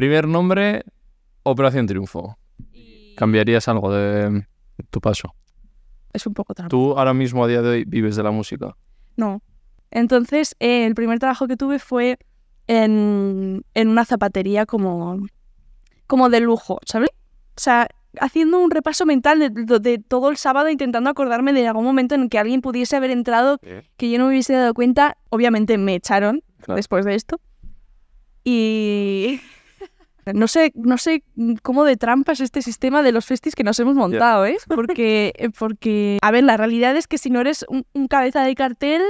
Primer nombre, Operación Triunfo. ¿Cambiarías algo de tu paso? Es un poco trampa. ¿Tú ahora mismo a día de hoy vives de la música? No. Entonces, eh, el primer trabajo que tuve fue en, una zapatería como, como de lujo, ¿sabes? O sea, haciendo un repaso mental de, todo el sábado, intentando acordarme de algún momento en que alguien pudiese haber entrado, que yo no me hubiese dado cuenta. Obviamente me echaron después de esto. Y no sé, no sé cómo de trampas este sistema de los festis que nos hemos montado, ¿eh? Porque, porque, a ver, la realidad es que si no eres un, cabeza de cartel,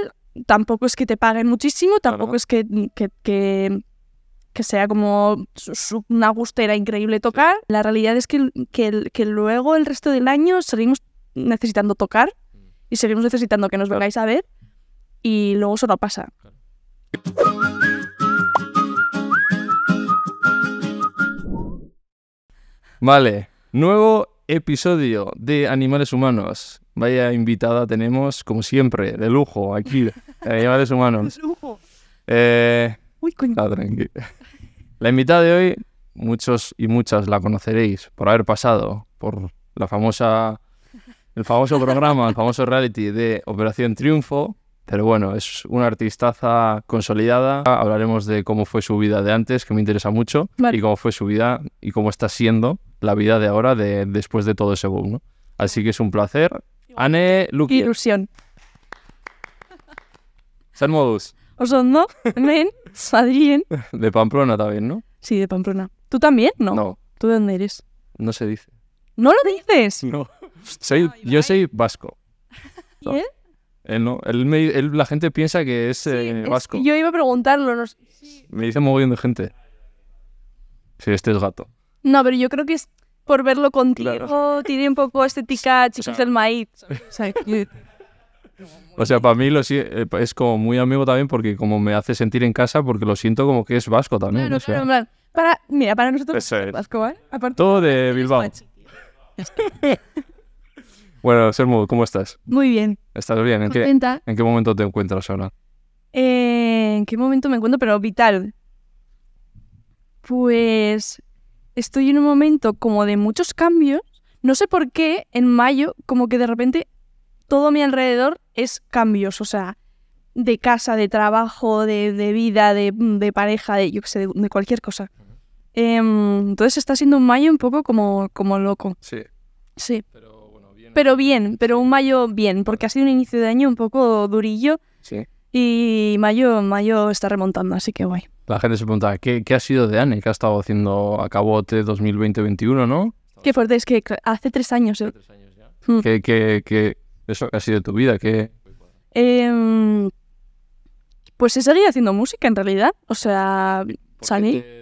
tampoco es que te paguen muchísimo, tampoco es que, que, sea como una gustera increíble tocar. La realidad es que, que, que, luego el resto del año seguimos necesitando tocar mm. y seguimos necesitando que nos vengáis a ver y luego eso no pasa. Vale, nuevo episodio de Animales Humanos. Vaya invitada tenemos, como siempre, de lujo, aquí, Animales Humanos. De lujo. Eh, Uy, coño. Ah, la invitada de hoy, muchos y muchas la conoceréis por haber pasado por la famosa, el famoso programa, el famoso reality de Operación Triunfo, pero bueno, es una artistaza consolidada. Hablaremos de cómo fue su vida de antes, que me interesa mucho, y cómo fue su vida y cómo está siendo la vida de ahora después de todo ese boom. Así que es un placer. Anne, Luque. Ilusión. Salmodus. modus. Osondo, Men. Sadrien. De Pamplona también, ¿no? Sí, de Pamplona. ¿Tú también? No. No. ¿Tú de dónde eres? No se dice. ¿No lo dices? No. Soy, yo soy vasco. ¿Y él? no. la gente piensa que es, eh, vasco. yo iba a preguntarlo. No, sé. Me dice bien de gente. Si este es gato. No, pero yo creo que es por verlo contigo, tiene un poco estética chicos o del maíz. O sea, para mí lo, eh, es como muy amigo también porque como me hace sentir en casa porque lo siento como que es vasco también. para, mira, para nosotros es vasco, ¿eh? Todo de Bilbao. bueno, Sermu, ¿cómo estás? Muy bien. ¿Estás bien? ¿En, qué, momento te encuentras ahora? Eh, ¿En qué momento me encuentro? Pero vital. Pues estoy en un momento como de muchos cambios. No sé por qué en mayo como que de repente todo mi alrededor es cambios, o sea, de casa, de trabajo, de, vida, de, pareja, de yo sé, de, cualquier cosa. Em, entonces está siendo un mayo un poco como, como loco. Sí. Sí. Pero, bueno, bien. pero bien, pero un mayo bien, porque ha sido un inicio de año un poco durillo. Sí. Y mayo, mayo está remontando, así que guay. La gente se pregunta, ¿qué, ha sido de Anne? ¿Qué ha estado haciendo a cabo de 2020-2021, no? Qué fuerte, es que hace tres años. ¿eh? Mm. que qué, qué, eso ha sido de tu vida? ¿Qué? Em, pues he seguido haciendo música, en realidad. O sea, salí... Te...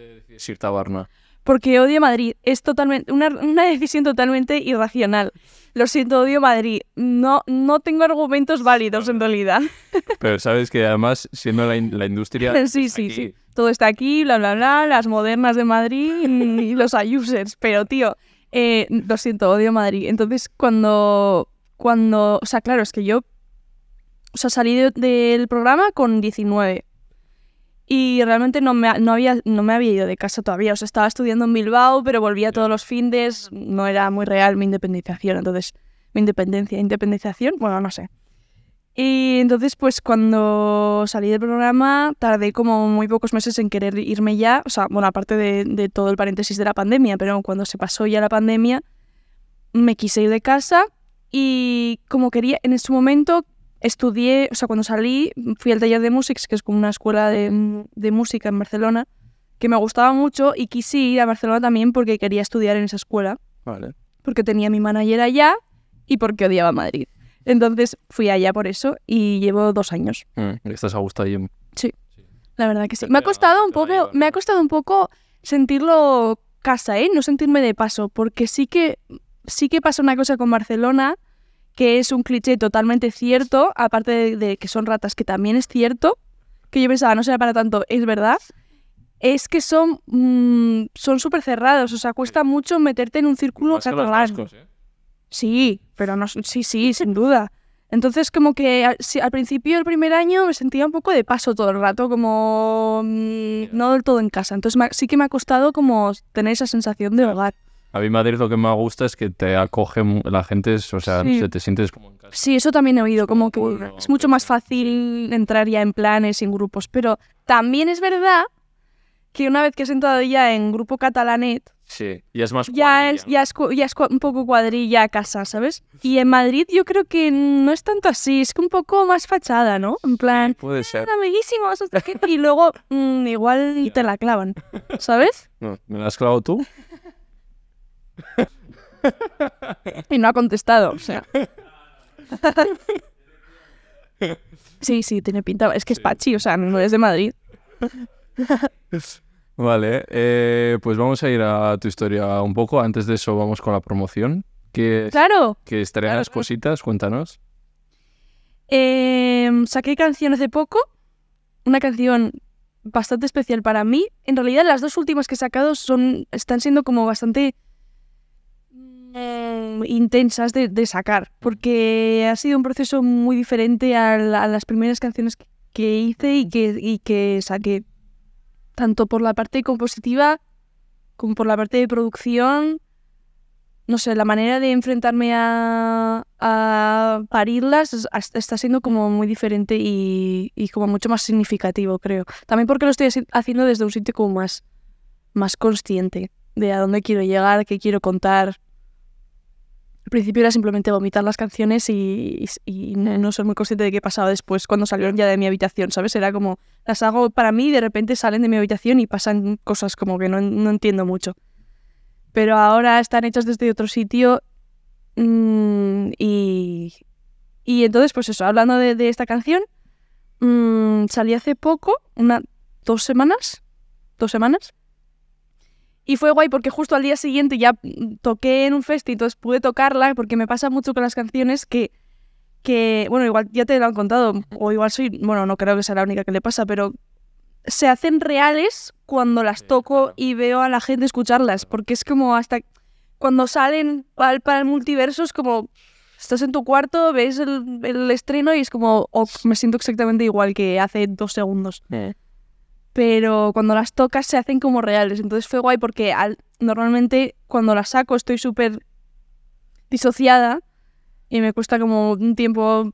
Barna? porque odio Madrid. Es totalmente una, decisión totalmente irracional. Lo siento, odio Madrid. No, no tengo argumentos válidos en realidad. Pero sabes que además, siendo la, industria... Sí, sí, sí. Todo está aquí, bla, bla, bla, las modernas de Madrid y los ayusers. Pero, tío, eh, lo siento, odio Madrid. Entonces, cuando, cuando... O sea, claro, es que yo... O sea, salí del programa con 19 y realmente no me, no, había, no me había ido de casa todavía. O sea, estaba estudiando en Bilbao, pero volvía todos los findes. No era muy real mi independización. Entonces, mi independencia, independización, bueno, no sé. Y entonces, pues cuando salí del programa, tardé como muy pocos meses en querer irme ya. O sea, bueno, aparte de, de todo el paréntesis de la pandemia, pero cuando se pasó ya la pandemia, me quise ir de casa y como quería, en ese momento estudié, o sea, cuando salí, fui al taller de música que es como una escuela de, música en Barcelona, que me gustaba mucho y quise ir a Barcelona también porque quería estudiar en esa escuela. Vale. Porque tenía mi manager allá y porque odiaba Madrid. Entonces fui allá por eso y llevo dos años. Mm, ¿Estás a gusto ahí? Sí, sí, la verdad que sí. Me ha costado un poco, me ha costado un poco sentirlo casa, ¿eh? No sentirme de paso, porque sí que, sí que pasa una cosa con Barcelona que es un cliché totalmente cierto, aparte de, que son ratas, que también es cierto, que yo pensaba, no será para tanto, es verdad, es que son mm, son súper cerrados, o sea, cuesta mucho meterte en un círculo catalán. ¿eh? Sí, pero no, sí, sí, sin duda. Entonces, como que al, principio del primer año me sentía un poco de paso todo el rato, como mm, no del todo en casa. Entonces, sí que me ha costado como tener esa sensación de hogar. A mí Madrid lo que me gusta es que te acoge la gente, o sea, te sientes como en casa. Sí, eso también he oído, como que es mucho más fácil entrar ya en planes, en grupos, pero también es verdad que una vez que has entrado ya en grupo catalanet, sí, ya es más ya es, un poco cuadrilla a casa, ¿sabes? Y en Madrid yo creo que no es tanto así, es que un poco más fachada, ¿no? En plan, puede eh, ser. amiguísimos, y luego mm, igual te la clavan, ¿sabes? No, ¿Me la has clavado tú? y no ha contestado, o sea. sí, sí, tiene pinta. Es que es Pachi, o sea, no es de Madrid. Vale, eh, pues vamos a ir a tu historia un poco. Antes de eso, vamos con la promoción. Que, claro. Que estarían las cositas, cuéntanos. Em, saqué canción hace poco, una canción bastante especial para mí. En realidad, las dos últimas que he sacado son, están siendo como bastante Mm, intensas de, sacar, porque ha sido un proceso muy diferente a, las primeras canciones que, hice y que, saqué, tanto por la parte compositiva como por la parte de producción. No sé, la manera de enfrentarme a, parirlas está siendo como muy diferente y, y como mucho más significativo, creo. También porque lo estoy haciendo desde un sitio como más, más consciente de a dónde quiero llegar, qué quiero contar, al principio era simplemente vomitar las canciones y, no soy muy consciente de qué pasaba después cuando salieron ya de mi habitación, ¿sabes? Era como, las hago para mí y de repente salen de mi habitación y pasan cosas como que no, entiendo mucho. Pero ahora están hechas desde otro sitio mm, y, entonces, pues eso, hablando de, esta canción, mm, salí hace poco, una, dos semanas, dos semanas, y fue guay porque justo al día siguiente ya mm, toqué en un festival entonces pude tocarla porque me pasa mucho con las canciones que, que, bueno, igual ya te lo han contado, o igual soy, bueno, no creo que sea la única que le pasa, pero se hacen reales cuando las toco y veo a la gente escucharlas, porque es como hasta cuando salen para el multiverso es como estás en tu cuarto, ves el, estreno y es como, oh, me siento exactamente igual que hace dos segundos. Eh pero cuando las tocas se hacen como reales. Entonces fue guay porque normalmente cuando las saco estoy súper disociada y me cuesta como un tiempo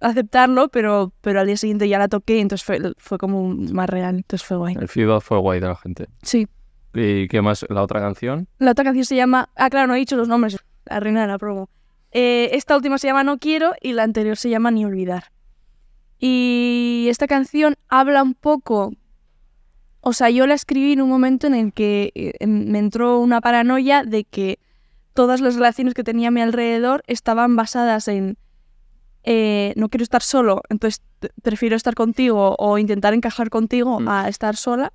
aceptarlo, pero, pero al día siguiente ya la toqué, y entonces fue, como más real, entonces fue guay. El feedback fue guay de la gente. Sí. ¿Y qué más? ¿La otra canción? La otra canción se llama... Ah, claro, no he dicho los nombres. La reina de la promo. Eh, esta última se llama No Quiero y la anterior se llama Ni Olvidar. Y esta canción habla un poco, o sea, yo la escribí en un momento en el que eh, em, me entró una paranoia de que todas las relaciones que tenía a mi alrededor estaban basadas en eh, no quiero estar solo, entonces prefiero estar contigo o intentar encajar contigo mm. a estar sola.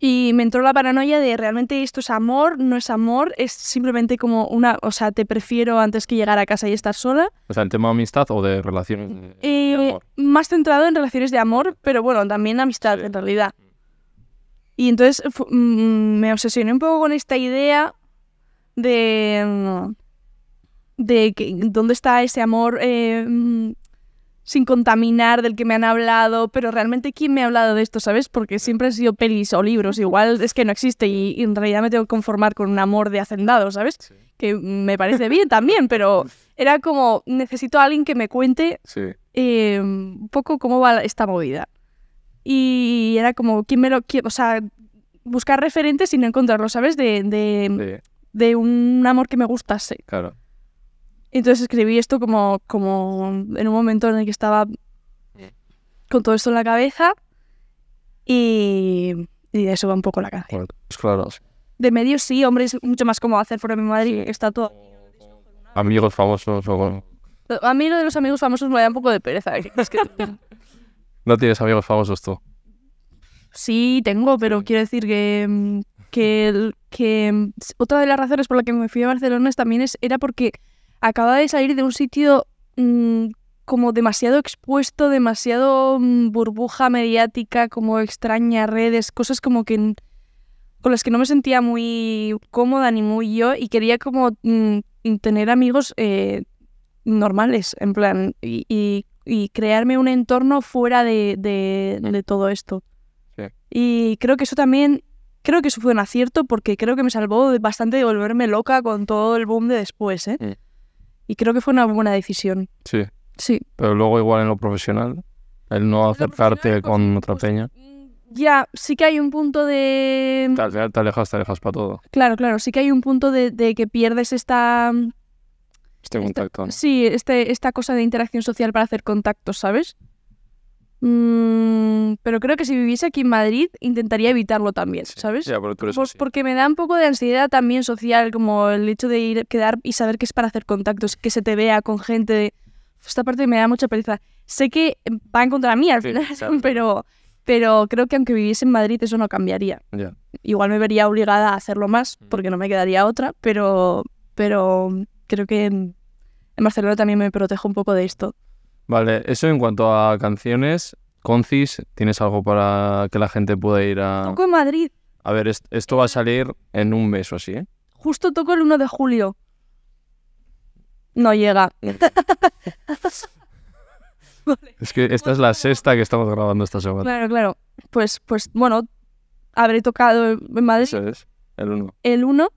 Y me entró la paranoia de realmente esto es amor, no es amor, es simplemente como una, o sea, te prefiero antes que llegar a casa y estar sola. O sea, en tema de amistad o de relaciones. Eh, más centrado en relaciones de amor, pero bueno, también amistad en realidad. Y entonces mm, mm, me obsesioné un poco con esta idea de, mm, de que, dónde está ese amor eh, sin contaminar, del que me han hablado, pero realmente ¿quién me ha hablado de esto, sabes? Porque siempre han sido pelis o libros, igual es que no existe y, en realidad me tengo que conformar con un amor de hacendado, ¿sabes? Que me parece bien también, pero era como, necesito a alguien que me cuente eh, un poco cómo va esta movida. Y era como, ¿quién me lo...? quiere? o sea, buscar referentes y no encontrarlos, ¿sabes? De, de, de un amor que me gustase. Claro. Entonces escribí esto como, como en un momento en el que estaba con todo esto en la cabeza y, y de eso va un poco la cabeza Pues claro. De medio sí, hombre, es mucho más cómodo hacer fuera de mi madre y está todo. Amigos famosos o A mí lo de los amigos famosos me da un poco de pereza. ¿eh? no tienes amigos famosos tú. Sí, tengo, pero quiero decir que, mm, que, que mm, otra de las razones por la que me fui a Barcelona también es, era porque acaba de salir de un sitio mm, como demasiado expuesto, demasiado mm, burbuja mediática, como extraña redes, cosas como que con las que no me sentía muy cómoda ni muy yo y quería como mm, tener amigos eh, normales, en plan, y, crearme un entorno fuera de, todo esto. Y creo que eso también, creo que eso fue un acierto porque creo que me salvó bastante de volverme loca con todo el boom de después, ¿eh? Y creo que fue una buena decisión. Sí. Sí. Pero luego igual en lo profesional, el no acercarte con pues, otra pues, peña. Mm, ya, sí que hay un punto de... Mm, te, te alejas, te alejas para todo. Claro, claro, sí que hay un punto de, que pierdes esta... Este contacto. Sí, este, esta cosa de interacción social para hacer contactos, ¿sabes? Mm, pero creo que si viviese aquí en Madrid intentaría evitarlo también, ¿sabes? pues porque me da un poco de ansiedad también social, como el hecho de ir, quedar y saber que es para hacer contactos, que se te vea con gente. Pues esta parte me da mucha pereza. Sé que va en contra mí al final, pero, pero creo que aunque viviese en Madrid eso no cambiaría. Igual me vería obligada a hacerlo más mm. porque no me quedaría otra, pero, pero creo que en Barcelona también me protejo un poco de esto. Vale, eso en cuanto a canciones, Concis, ¿tienes algo para que la gente pueda ir a...? Toco en Madrid. A ver, esto va a salir en un mes o así, ¿eh? Justo toco el 1 de julio. No llega. Es que esta es la sexta que estamos grabando esta semana. Claro, claro. Pues, pues bueno, habré tocado en Madrid. el 1. El 1.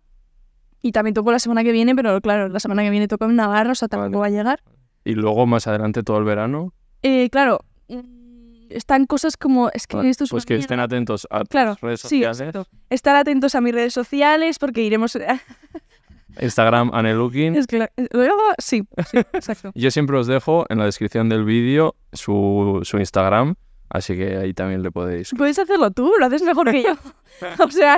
Y también toco la semana que viene, pero claro, la semana que viene toco en Navarra, o sea, tampoco va a llegar y luego más adelante todo el verano. Eh, claro, mm, están cosas como... Es que pues que estén atentos a claro, tus redes sociales. Sí, Estar atentos a mis redes sociales porque iremos... Instagram Anelukin. Es eh, sí, sí, exacto. Yo siempre os dejo en la descripción del vídeo su, su Instagram, así que ahí también le podéis. podéis hacerlo tú, lo haces mejor que yo. o sea,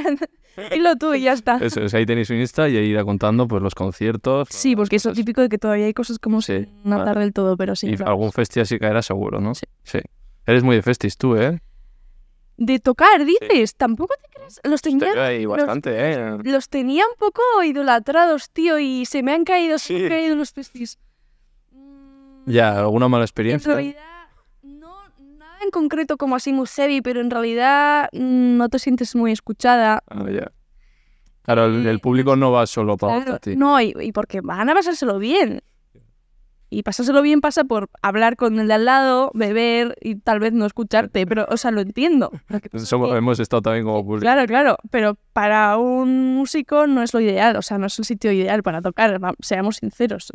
lo tú y ya está. Eso, es, ahí tenéis un Insta y ahí irá contando pues los conciertos. Sí, porque es típico de que todavía hay cosas como sí. no tarde del todo, pero sí. Y algún festi así caerá seguro, ¿no? Sí. sí. Eres muy de festis tú, ¿eh? De tocar, dices, tampoco te crees. Los tenía. bastante, ¿eh? Los tenía un poco idolatrados, tío, y se me han caído, se me han caído los festis. Ya, alguna mala experiencia concreto como así muy pero en realidad mm, no te sientes muy escuchada. Ah, claro, el, público no va solo para ti. No, y, porque van a pasárselo bien. Y pasárselo bien pasa por hablar con el de al lado, beber y tal vez no escucharte, pero, o sea, lo entiendo. hemos estado también como público. Claro, claro, pero para un músico no es lo ideal, o sea, no es el sitio ideal para tocar, seamos sinceros.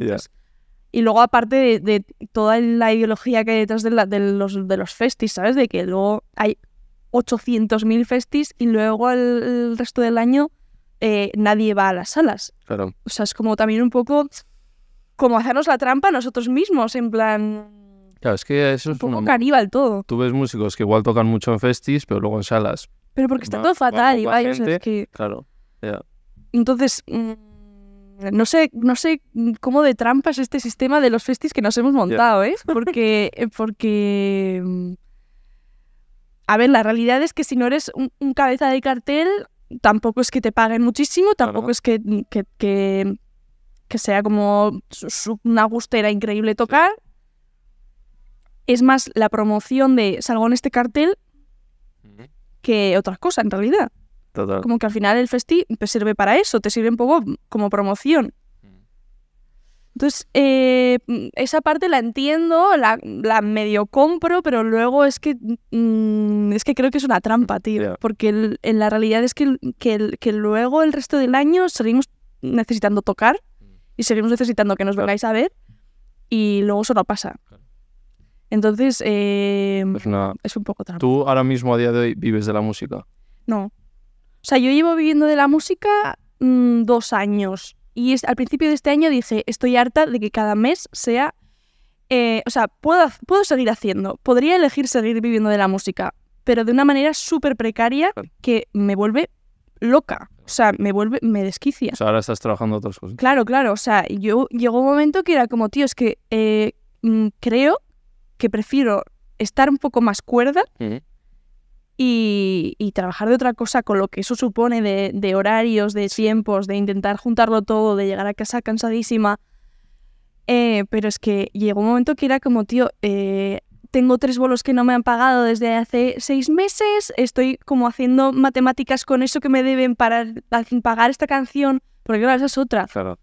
Y luego, aparte de, toda la ideología que hay detrás de, los, de los festis, ¿sabes? De que luego hay 800.000 festis y luego el, resto del año eh, nadie va a las salas. Claro. O sea, es como también un poco como hacernos la trampa nosotros mismos, en plan. Claro, es que es un poco caníbal todo. Tú ves músicos que igual tocan mucho en festis, pero luego en salas. Pero porque está todo fatal y vaya, Claro, Entonces. Mm, no sé, no sé cómo de trampas este sistema de los festis que nos hemos montado, ¿eh? Porque, porque, mm, a ver, la realidad es que si no eres un, cabeza de cartel, tampoco es que te paguen muchísimo, tampoco es que, sea como una gustera increíble tocar. Es más la promoción de salgo en este cartel que otras cosa, en realidad. Como que al final el festi te pues, sirve para eso, te sirve un poco como promoción. Mm. Entonces, eh, esa parte la entiendo, la, medio compro, pero luego es que, mm, es que creo que es una trampa, mm, tío. Porque en la realidad es que, que, luego el resto del año seguimos necesitando tocar y seguimos necesitando que nos vengáis a ver y luego eso no pasa. Entonces, eh, es un poco trampa. ¿Tú ahora mismo a día de hoy vives de la música? No. O sea, yo llevo viviendo de la música mm, dos años. Y es, al principio de este año dije, estoy harta de que cada mes sea... Eh, o sea, puedo, puedo seguir haciendo, podría elegir seguir viviendo de la música, pero de una manera súper precaria que me vuelve loca. O sea, me vuelve, me desquicia. O sea, ahora estás trabajando otras cosas. Claro, claro. O sea, yo llegó un momento que era como, tío, es que eh, mm, creo que prefiero estar un poco más cuerda y, trabajar de otra cosa con lo que eso supone de, horarios, de tiempos, de intentar juntarlo todo, de llegar a casa cansadísima. Eh, pero es que llegó un momento que era como, tío, eh, tengo tres bolos que no me han pagado desde hace seis meses, estoy como haciendo matemáticas con eso que me deben para pagar esta canción, porque claro, esa es otra. Claro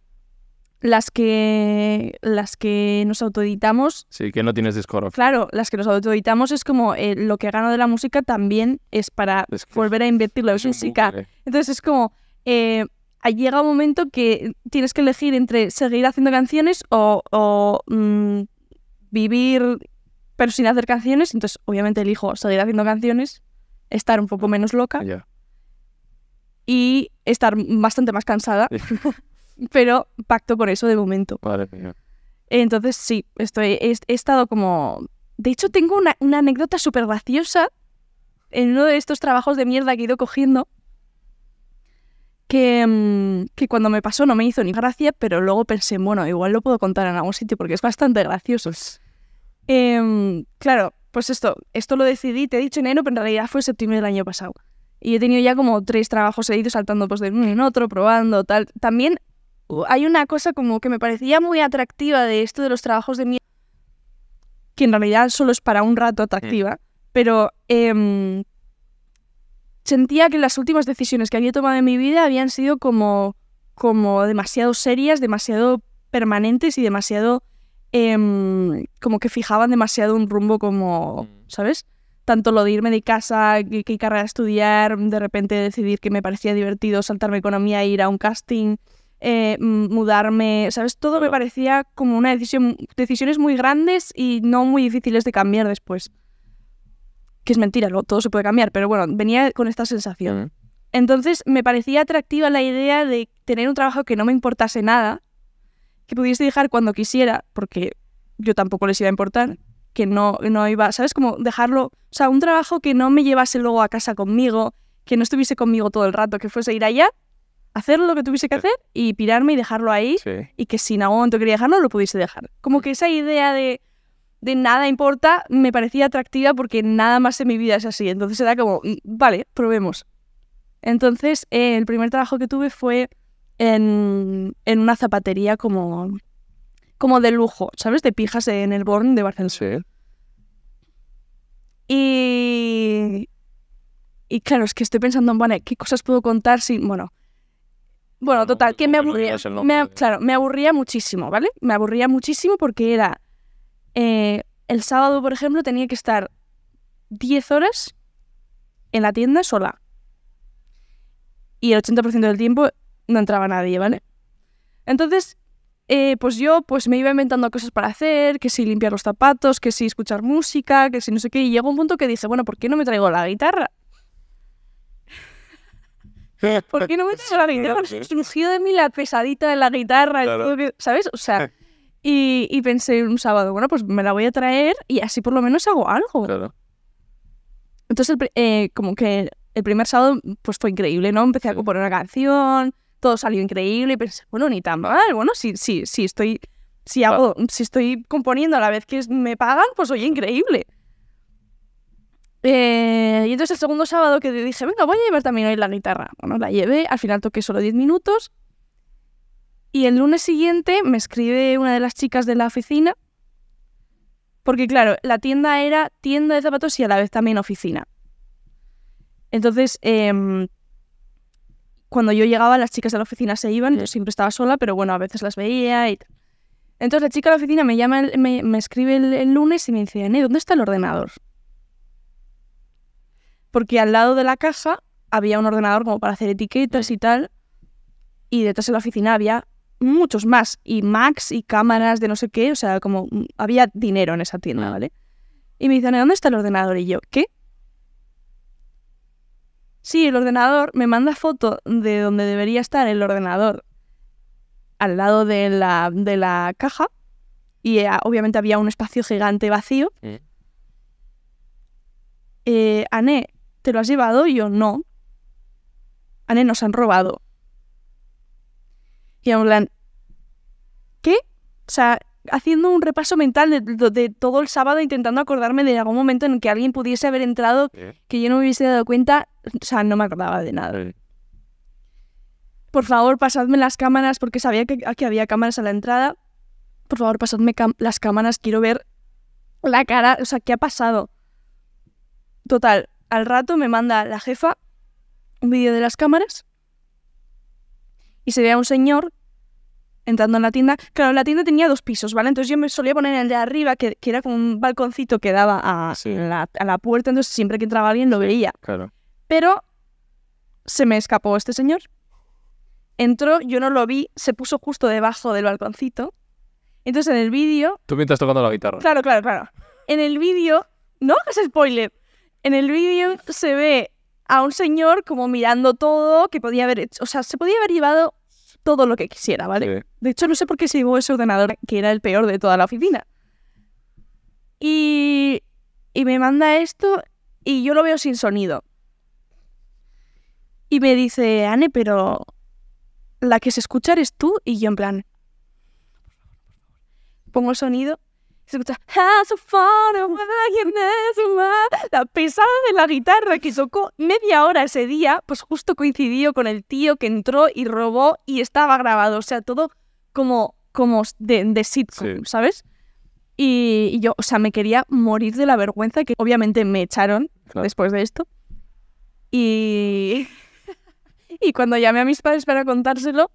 las que las que nos autoeditamos. Sí, que no tienes Discord. Claro, las que nos autoeditamos es como eh, lo que gano de la música también es para volver a invertirlo en música. Entonces es como eh, llega un momento que tienes que elegir entre seguir haciendo canciones o, mm, vivir pero sin hacer canciones. Entonces obviamente elijo seguir haciendo canciones, estar un poco menos loca y estar bastante más cansada. pero pacto con eso de momento. Entonces, sí, estoy, he, estado como... De hecho, tengo una, anécdota súper graciosa en uno de estos trabajos de mierda que he ido cogiendo, mm, que, cuando me pasó no me hizo ni gracia, pero luego pensé, bueno, igual lo puedo contar en algún sitio porque es bastante gracioso. Pues em, claro, pues esto, esto lo decidí, te he dicho enero, pero en realidad fue septiembre del año pasado. Y he tenido ya como tres trabajos, he ido saltando pues de uno en otro, probando, tal. También hay una cosa como que me parecía muy atractiva de esto de los trabajos de mi que en realidad solo es para un rato atractiva, pero em, sentía que las últimas decisiones que había tomado en mi vida habían sido como, como demasiado serias, demasiado permanentes y demasiado... Em, como que fijaban demasiado un rumbo como, mm. ¿sabes? tanto lo de irme de casa, qué, qué carrera estudiar, de repente decidir que me parecía divertido saltarme economía e ir a un casting, eh, mudarme, ¿sabes? Todo me parecía como una decisión, decisiones muy grandes y no muy difíciles de cambiar después. Que es mentira, lo, todo se puede cambiar, pero bueno, venía con esta sensación. Entonces me parecía atractiva la idea de tener un trabajo que no me importase nada, que pudiese dejar cuando quisiera, porque yo tampoco les iba a importar, que no, no iba, ¿sabes? Como dejarlo, o sea, un trabajo que no me llevase luego a casa conmigo, que no estuviese conmigo todo el rato, que fuese ir allá hacer lo que tuviese que eh. hacer y pirarme y dejarlo ahí. Y que si en algún momento quería dejarlo, lo pudiese dejar. Como que esa idea de, de nada importa me parecía atractiva porque nada más en mi vida es así. Entonces era como, mm, vale, probemos. Entonces, eh, el primer trabajo que tuve fue en, en, una zapatería como, como de lujo, ¿sabes? De pijas en el Born de Barcelona. Sí. Y, y claro, es que estoy pensando bueno, ¿qué cosas puedo contar sin...? Bueno, bueno, total, que me aburría. Me, claro, me aburría muchísimo, ¿vale? Me aburría muchísimo porque era. Eh, el sábado, por ejemplo, tenía que estar 10 horas en la tienda sola. Y el 80% del tiempo no entraba nadie, ¿vale? Entonces, eh, pues yo pues me iba inventando cosas para hacer, que si limpiar los zapatos, que si escuchar música, que si no sé qué. Y llegó un punto que dije, bueno, ¿por qué no me traigo la guitarra? ¿Por qué no me a la guitarra? Surgió de mí la pesadita de la guitarra, ¿sabes? O sea, eh. y, pensé un sábado, bueno, pues me la voy a traer y así por lo menos hago algo. Claro. Entonces, eh, como que el primer sábado pues fue increíble, ¿no? Empecé a componer una canción, todo salió increíble y pensé, bueno, ni tan mal, bueno, sí, sí, sí, estoy, si ah. hago, si estoy componiendo a la vez que me pagan, pues oye, increíble. Eh, y entonces el segundo sábado que dije, venga, voy a llevar también hoy la guitarra. Bueno, la llevé, al final toqué solo 10 minutos. Y el lunes siguiente me escribe una de las chicas de la oficina, porque claro, la tienda era tienda de zapatos y a la vez también oficina. Entonces, em, cuando yo llegaba, las chicas de la oficina se iban, yo siempre estaba sola, pero bueno, a veces las veía y tal. Entonces la chica de la oficina me llama, me, escribe el, lunes y me dice, ¿dónde está el ordenador? porque al lado de la caja había un ordenador como para hacer etiquetas y tal, y detrás de la oficina había muchos más, y Macs y cámaras de no sé qué, o sea, como mm, había dinero en esa tienda, ah. ¿vale? Y me dicen, ¿dónde está el ordenador? Y yo, ¿qué? Sí, el ordenador me manda foto de donde debería estar el ordenador al lado de la, de la caja y eh, obviamente había un espacio gigante vacío. Mm. Eh, Ané, ¿Te lo has llevado? Y yo, no. Ane, nos han robado. Y en plan, ¿qué? O sea, haciendo un repaso mental de, todo el sábado, intentando acordarme de algún momento en que alguien pudiese haber entrado, que yo no me hubiese dado cuenta, o sea, no me acordaba de nada. Por favor, pasadme las cámaras, porque sabía que, que había cámaras a la entrada. Por favor, pasadme las cámaras, quiero ver la cara, o sea, ¿qué ha pasado? Total, al rato me manda la jefa un vídeo de las cámaras y se ve a un señor entrando en la tienda. Claro, la tienda tenía dos pisos, ¿vale? Entonces yo me solía poner en el de arriba, que, era como un balconcito que daba a, la, puerta, entonces siempre que entraba alguien lo veía. Claro. Pero se me escapó este señor. Entró, yo no lo vi, se puso justo debajo del balconcito. Entonces en el vídeo... Tú mientras tocando la guitarra. Claro, claro, claro. En el vídeo... No hagas spoiler. En el vídeo se ve a un señor como mirando todo, que podía haber, o sea, se podía haber llevado todo lo que quisiera, ¿vale? De hecho, no sé por qué se llevó ese ordenador, que era el peor de toda la oficina. Y, y me manda esto y yo lo veo sin sonido. Y me dice, Anne, pero la que se escucha eres tú. Y yo en plan, pongo el sonido se escucha, la pesada de la guitarra que tocó media hora ese día, pues justo coincidió con el tío que entró y robó y estaba grabado. O sea, todo como, como de, de sitcom, ¿sabes? Y, yo, o sea, me quería morir de la vergüenza que obviamente me echaron después de esto. Y... y cuando llamé a mis padres para contárselo,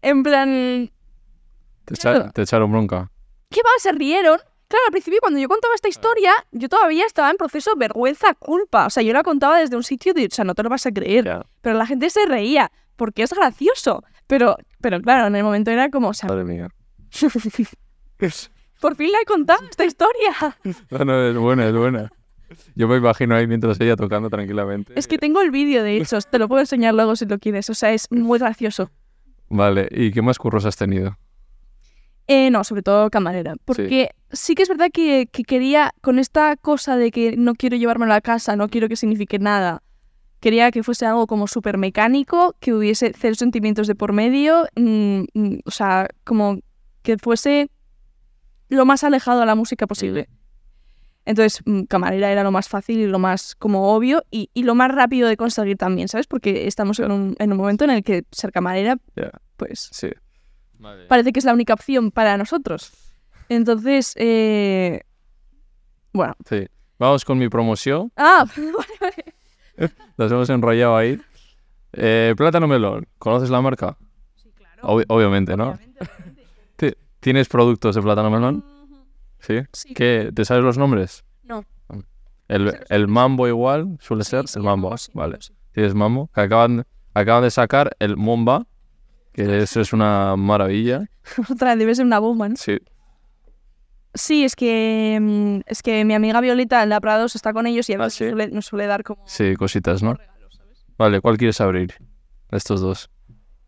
en plan... te echaron bronca. ¿Qué va? Se rieron. Claro, al principio cuando yo contaba esta historia, yo todavía estaba en proceso vergüenza, culpa. O sea, yo la contaba desde un sitio de, o sea, no te lo vas a creer. Pero la gente se reía, porque es gracioso. Pero, pero claro, en el momento era como, o sea... Por fin la he contado esta historia. No, no, es buena, es buena. Yo me imagino ahí mientras ella tocando tranquilamente. Es que tengo el vídeo, de hecho, te lo puedo enseñar luego si lo quieres. O sea, es muy gracioso. Vale, ¿y qué más curros has tenido? Eh, no, sobre todo camarera, porque sí, que es verdad que, quería, con esta cosa de que no quiero llevarme a la casa, no quiero que signifique nada, quería que fuese algo como súper mecánico, que hubiese cero sentimientos de por medio, mm, mm, o sea, como que fuese lo más alejado a la música posible. Entonces, mm, camarera era lo más fácil y lo más como obvio y, lo más rápido de conseguir también, ¿sabes? Porque estamos en un, momento en el que ser camarera, pues... Sí. Parece que es la única opción para nosotros. Entonces, eh, bueno. Sí. Vamos con mi promoción. Ah, vale, vale. Nos hemos enrollado ahí. Eh, plátano melón. ¿Conoces la marca? Sí, claro. obviamente, ¿no? ¿Tienes productos de plátano melón? ¿Sí? ¿Te sabes los nombres? No. El, mambo igual suele ser el mambo. vale. ¿Tienes mambo? Que acaban, acaban de sacar el momba que eso es una maravilla. Otra, debe ser una bomba, Sí. Sí, es que, mm, es que mi amiga Violeta, la Prados, está con ellos y a ah, veces nos suele dar como... Sí, cositas, ¿no? Vale, ¿cuál quieres abrir? Estos dos.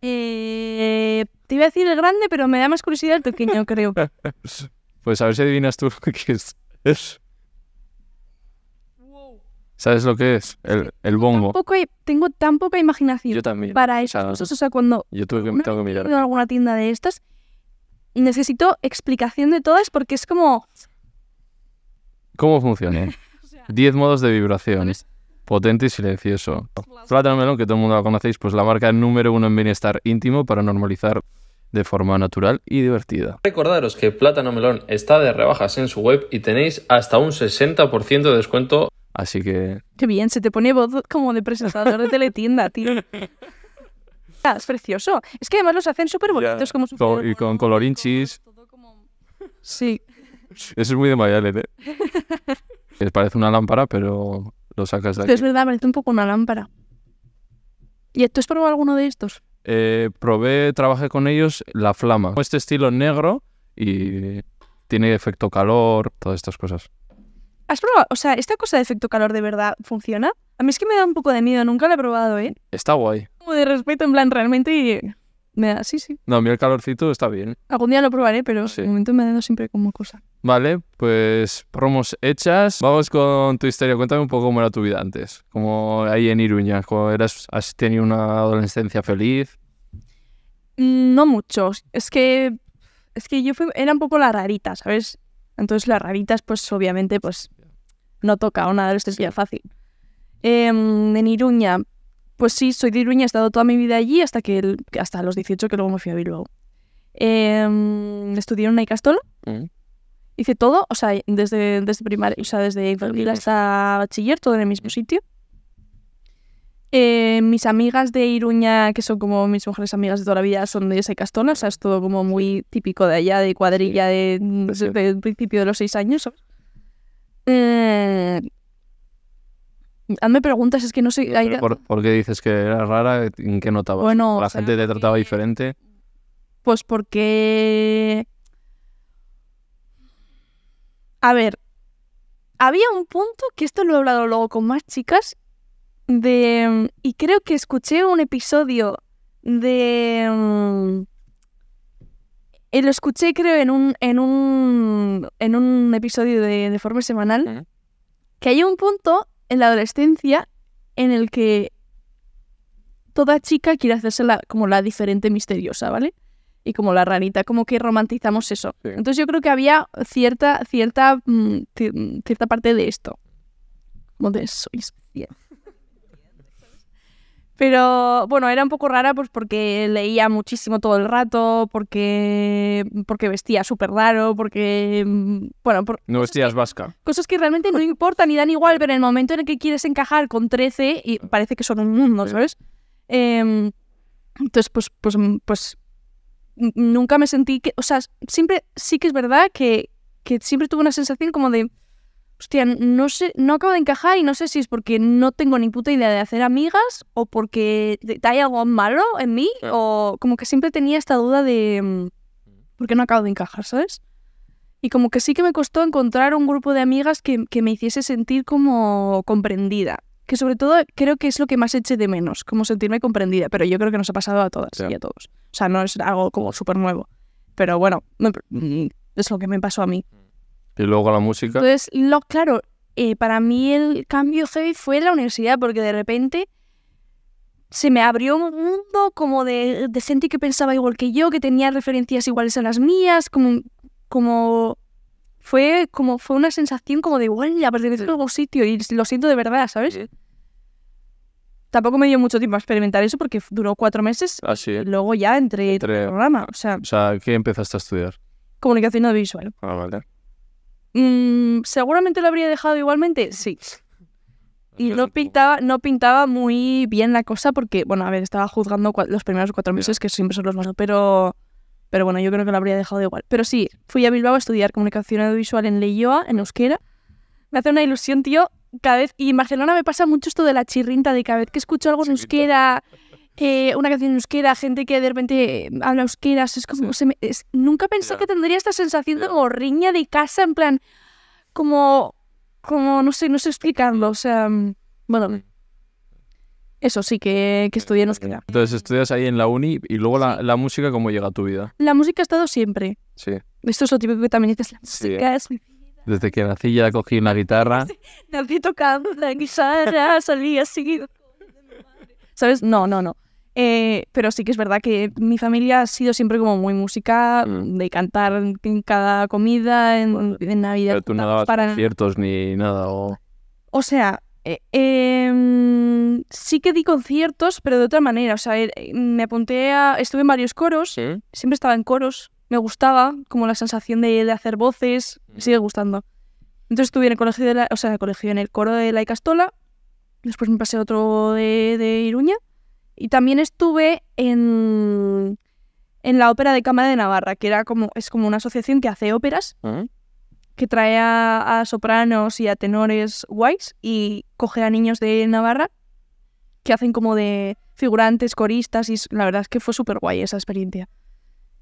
Eh, te iba a decir el grande, pero me da más curiosidad el pequeño, creo. pues a ver si adivinas tú qué es. ¿Sabes lo que es? El, el bombo. tengo tan poca imaginación para eso. cosas. o sea, cuando yo que, tengo que mirar. en alguna tienda de estas, necesito explicación de todas porque es como... ¿Cómo funciona? Diez modos de vibración. Potente y silencioso. Plátano Melón, que todo el mundo lo conocéis, pues la marca número uno en bienestar íntimo para normalizar de forma natural y divertida. Recordaros que Plátano Melón está de rebajas en su web y tenéis hasta un 60% de descuento Así que... Qué bien, se te pone voz como de presentador de teletienda, tío. Ah, es precioso. Es que además los hacen súper bonitos, como Con- y con colorinchis. Sí, Eso es muy de Mayalet, ¿eh? les Parece una lámpara, pero lo sacas de aquí es verdad, parece un poco una lámpara. ¿Y tú has probado alguno de estos? Eh, probé, trabajé con ellos la flama. Este estilo negro y tiene efecto calor, todas estas cosas. ¿Has probado? O sea, ¿esta cosa de efecto calor de verdad funciona? A mí es que me da un poco de miedo, nunca la he probado, ¿eh? Está guay. Como de respeto, en plan, realmente y me da, sí, sí. No, a mí el calorcito está bien. Algún día lo probaré, pero sí. el momento me da siempre como cosa. Vale, pues promos hechas. Vamos con tu historia. Cuéntame un poco cómo era tu vida antes. Como ahí en Iruña, ¿cómo eras, has tenido una adolescencia feliz. Mm, no mucho. Es que, es que yo era un poco la rarita, ¿sabes? Entonces las raritas, pues obviamente, pues no toca o nada de esto es ya fácil. Em, en Iruña, pues sí, soy de Iruña, he estado toda mi vida allí hasta que hasta los 18 que luego me fui a Bilbao. Em, estudié en Icastol. Mm. Hice todo, o sea, desde, desde primaria, o sea, desde infantil hasta bachiller, todo en el mismo mm. sitio. Eh, mis amigas de Iruña, que son como mis mejores amigas de toda la vida, son de ese castón, o sea, es todo como muy típico de allá, de cuadrilla de, de, principio de los seis años. Eh, hazme preguntas, es que no sé. ¿Por, qué dices que era rara? ¿En qué notabas? Bueno, ¿La gente te trataba eh, diferente? Pues porque. A ver, había un punto que esto lo he hablado luego con más chicas de... Y creo que escuché un episodio de... Mm, eh, lo escuché creo en un, en un, en un episodio de, de forma semanal, que hay un punto en la adolescencia en el que toda chica quiere hacerse la, como la diferente misteriosa, ¿vale? Y como la rarita, como que romantizamos eso. Entonces yo creo que había cierta, cierta, mm, mm, cierta parte de esto. Como de soy pero bueno, era un poco rara pues porque leía muchísimo todo el rato, porque, porque vestía súper raro, porque... Mm, bueno, por, no vestías vasca. Cosas que realmente no importan y dan igual, pero en el momento en el que quieres encajar con 13 y parece que son un mundo, ¿sabes? Em, entonces, pues, pues, mm, pues nunca me sentí que... O sea, siempre sí que es verdad que siempre tuve una sensación como de hostia, no sé, no acabo de encajar y no sé si es porque no tengo ni puta idea de hacer amigas o porque hay algo malo en mí o como que siempre tenía esta duda de mm, por qué no acabo de encajar, ¿sabes? Y como que sí que me costó encontrar un grupo de amigas que, me hiciese sentir como comprendida. Que sobre todo creo que es lo que más eche de menos, como sentirme comprendida. Pero yo creo que nos ha pasado a todas y a todos. O sea, no es algo como súper nuevo. Pero bueno, mm, es lo que me pasó a mí. Mm. Y luego la música. Entonces, lo, claro, eh, para mí el cambio fue la universidad, porque de repente se me abrió un mundo como de, de, gente que pensaba igual que yo, que tenía referencias iguales a las mías, como, como fue como fue una sensación como de igual ya partir a algún este sitio y lo siento de verdad, ¿sabes? Tampoco me dio mucho tiempo a experimentar eso porque duró cuatro meses ah, sí. luego ya entré, en el programa. O sea, o sea, ¿qué empezaste a estudiar? Comunicación audiovisual. Ah, vale. Mm, ¿Seguramente lo habría dejado igualmente? Sí. Y no pintaba, no pintaba muy bien la cosa porque, bueno, a ver, estaba juzgando los primeros cuatro meses, que siempre son los más... Pero, pero bueno, yo creo que lo habría dejado igual. Pero sí, fui a Bilbao a estudiar comunicación audiovisual en Leioa, en Euskera. Me hace una ilusión, tío, cada vez... Y en Barcelona me pasa mucho esto de la chirrinta, de cada vez que escucho algo en Euskera eh, una canción en euskera, gente que de repente habla euskera, es como, se nunca pensé que tendría esta sensación de gorriña de casa, en plan, como, como, no sé, no sé explicarlo, o sea, mm, bueno, eso sí, que, que estudié en euskera. Entonces estudias ahí en la uni y luego la, música, ¿cómo llega a tu vida? La música ha estado siempre. Sí. Esto es lo típico que también dices, la música desde que nací ya cogí una guitarra. Nací tocando la guitarra, salí así. ¿Sabes? No, no, no. Eh, pero sí que es verdad que mi familia ha sido siempre como muy música, mm. de cantar en cada comida, en, Navidad. para... conciertos ni nada. O, sea, eh, em, sí que di conciertos, pero de otra manera. O sea, eh, me apunté a. Estuve en varios coros, siempre estaba en coros, me gustaba, como la sensación de, hacer voces, sigue mm. gustando. Entonces estuve en el colegio, o sea, en el, coro de La después me pasé otro de, de Iruña. Y también estuve en, en la Ópera de cama de Navarra, que era como, es como una asociación que hace óperas, ah. que trae a, sopranos y a tenores guays y coge a niños de Navarra que hacen como de figurantes, coristas, y la verdad es que fue súper guay esa experiencia.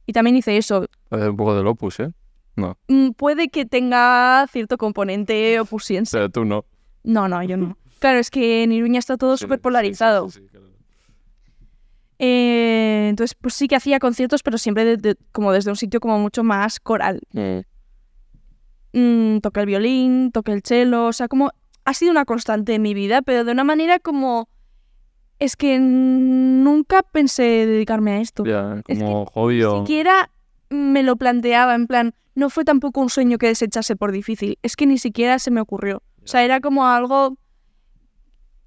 Y también hice eso. un poco del opus, ¿eh? No. Mm, puede que tenga cierto componente opusiense. Pero tú no. No, no, yo no. Claro, es que en Iruña está todo súper polarizado. Eh, entonces, pues sí que hacía conciertos, pero siempre como desde un sitio como mucho más coral. Toca mm. mm, toqué el violín, toqué el cello, o sea, como ha sido una constante en mi vida, pero de una manera como... Es que nunca pensé dedicarme a esto. Yeah, como es Ni siquiera me lo planteaba, en plan, no fue tampoco un sueño que desechase por difícil, es que ni siquiera se me ocurrió. O sea, era como algo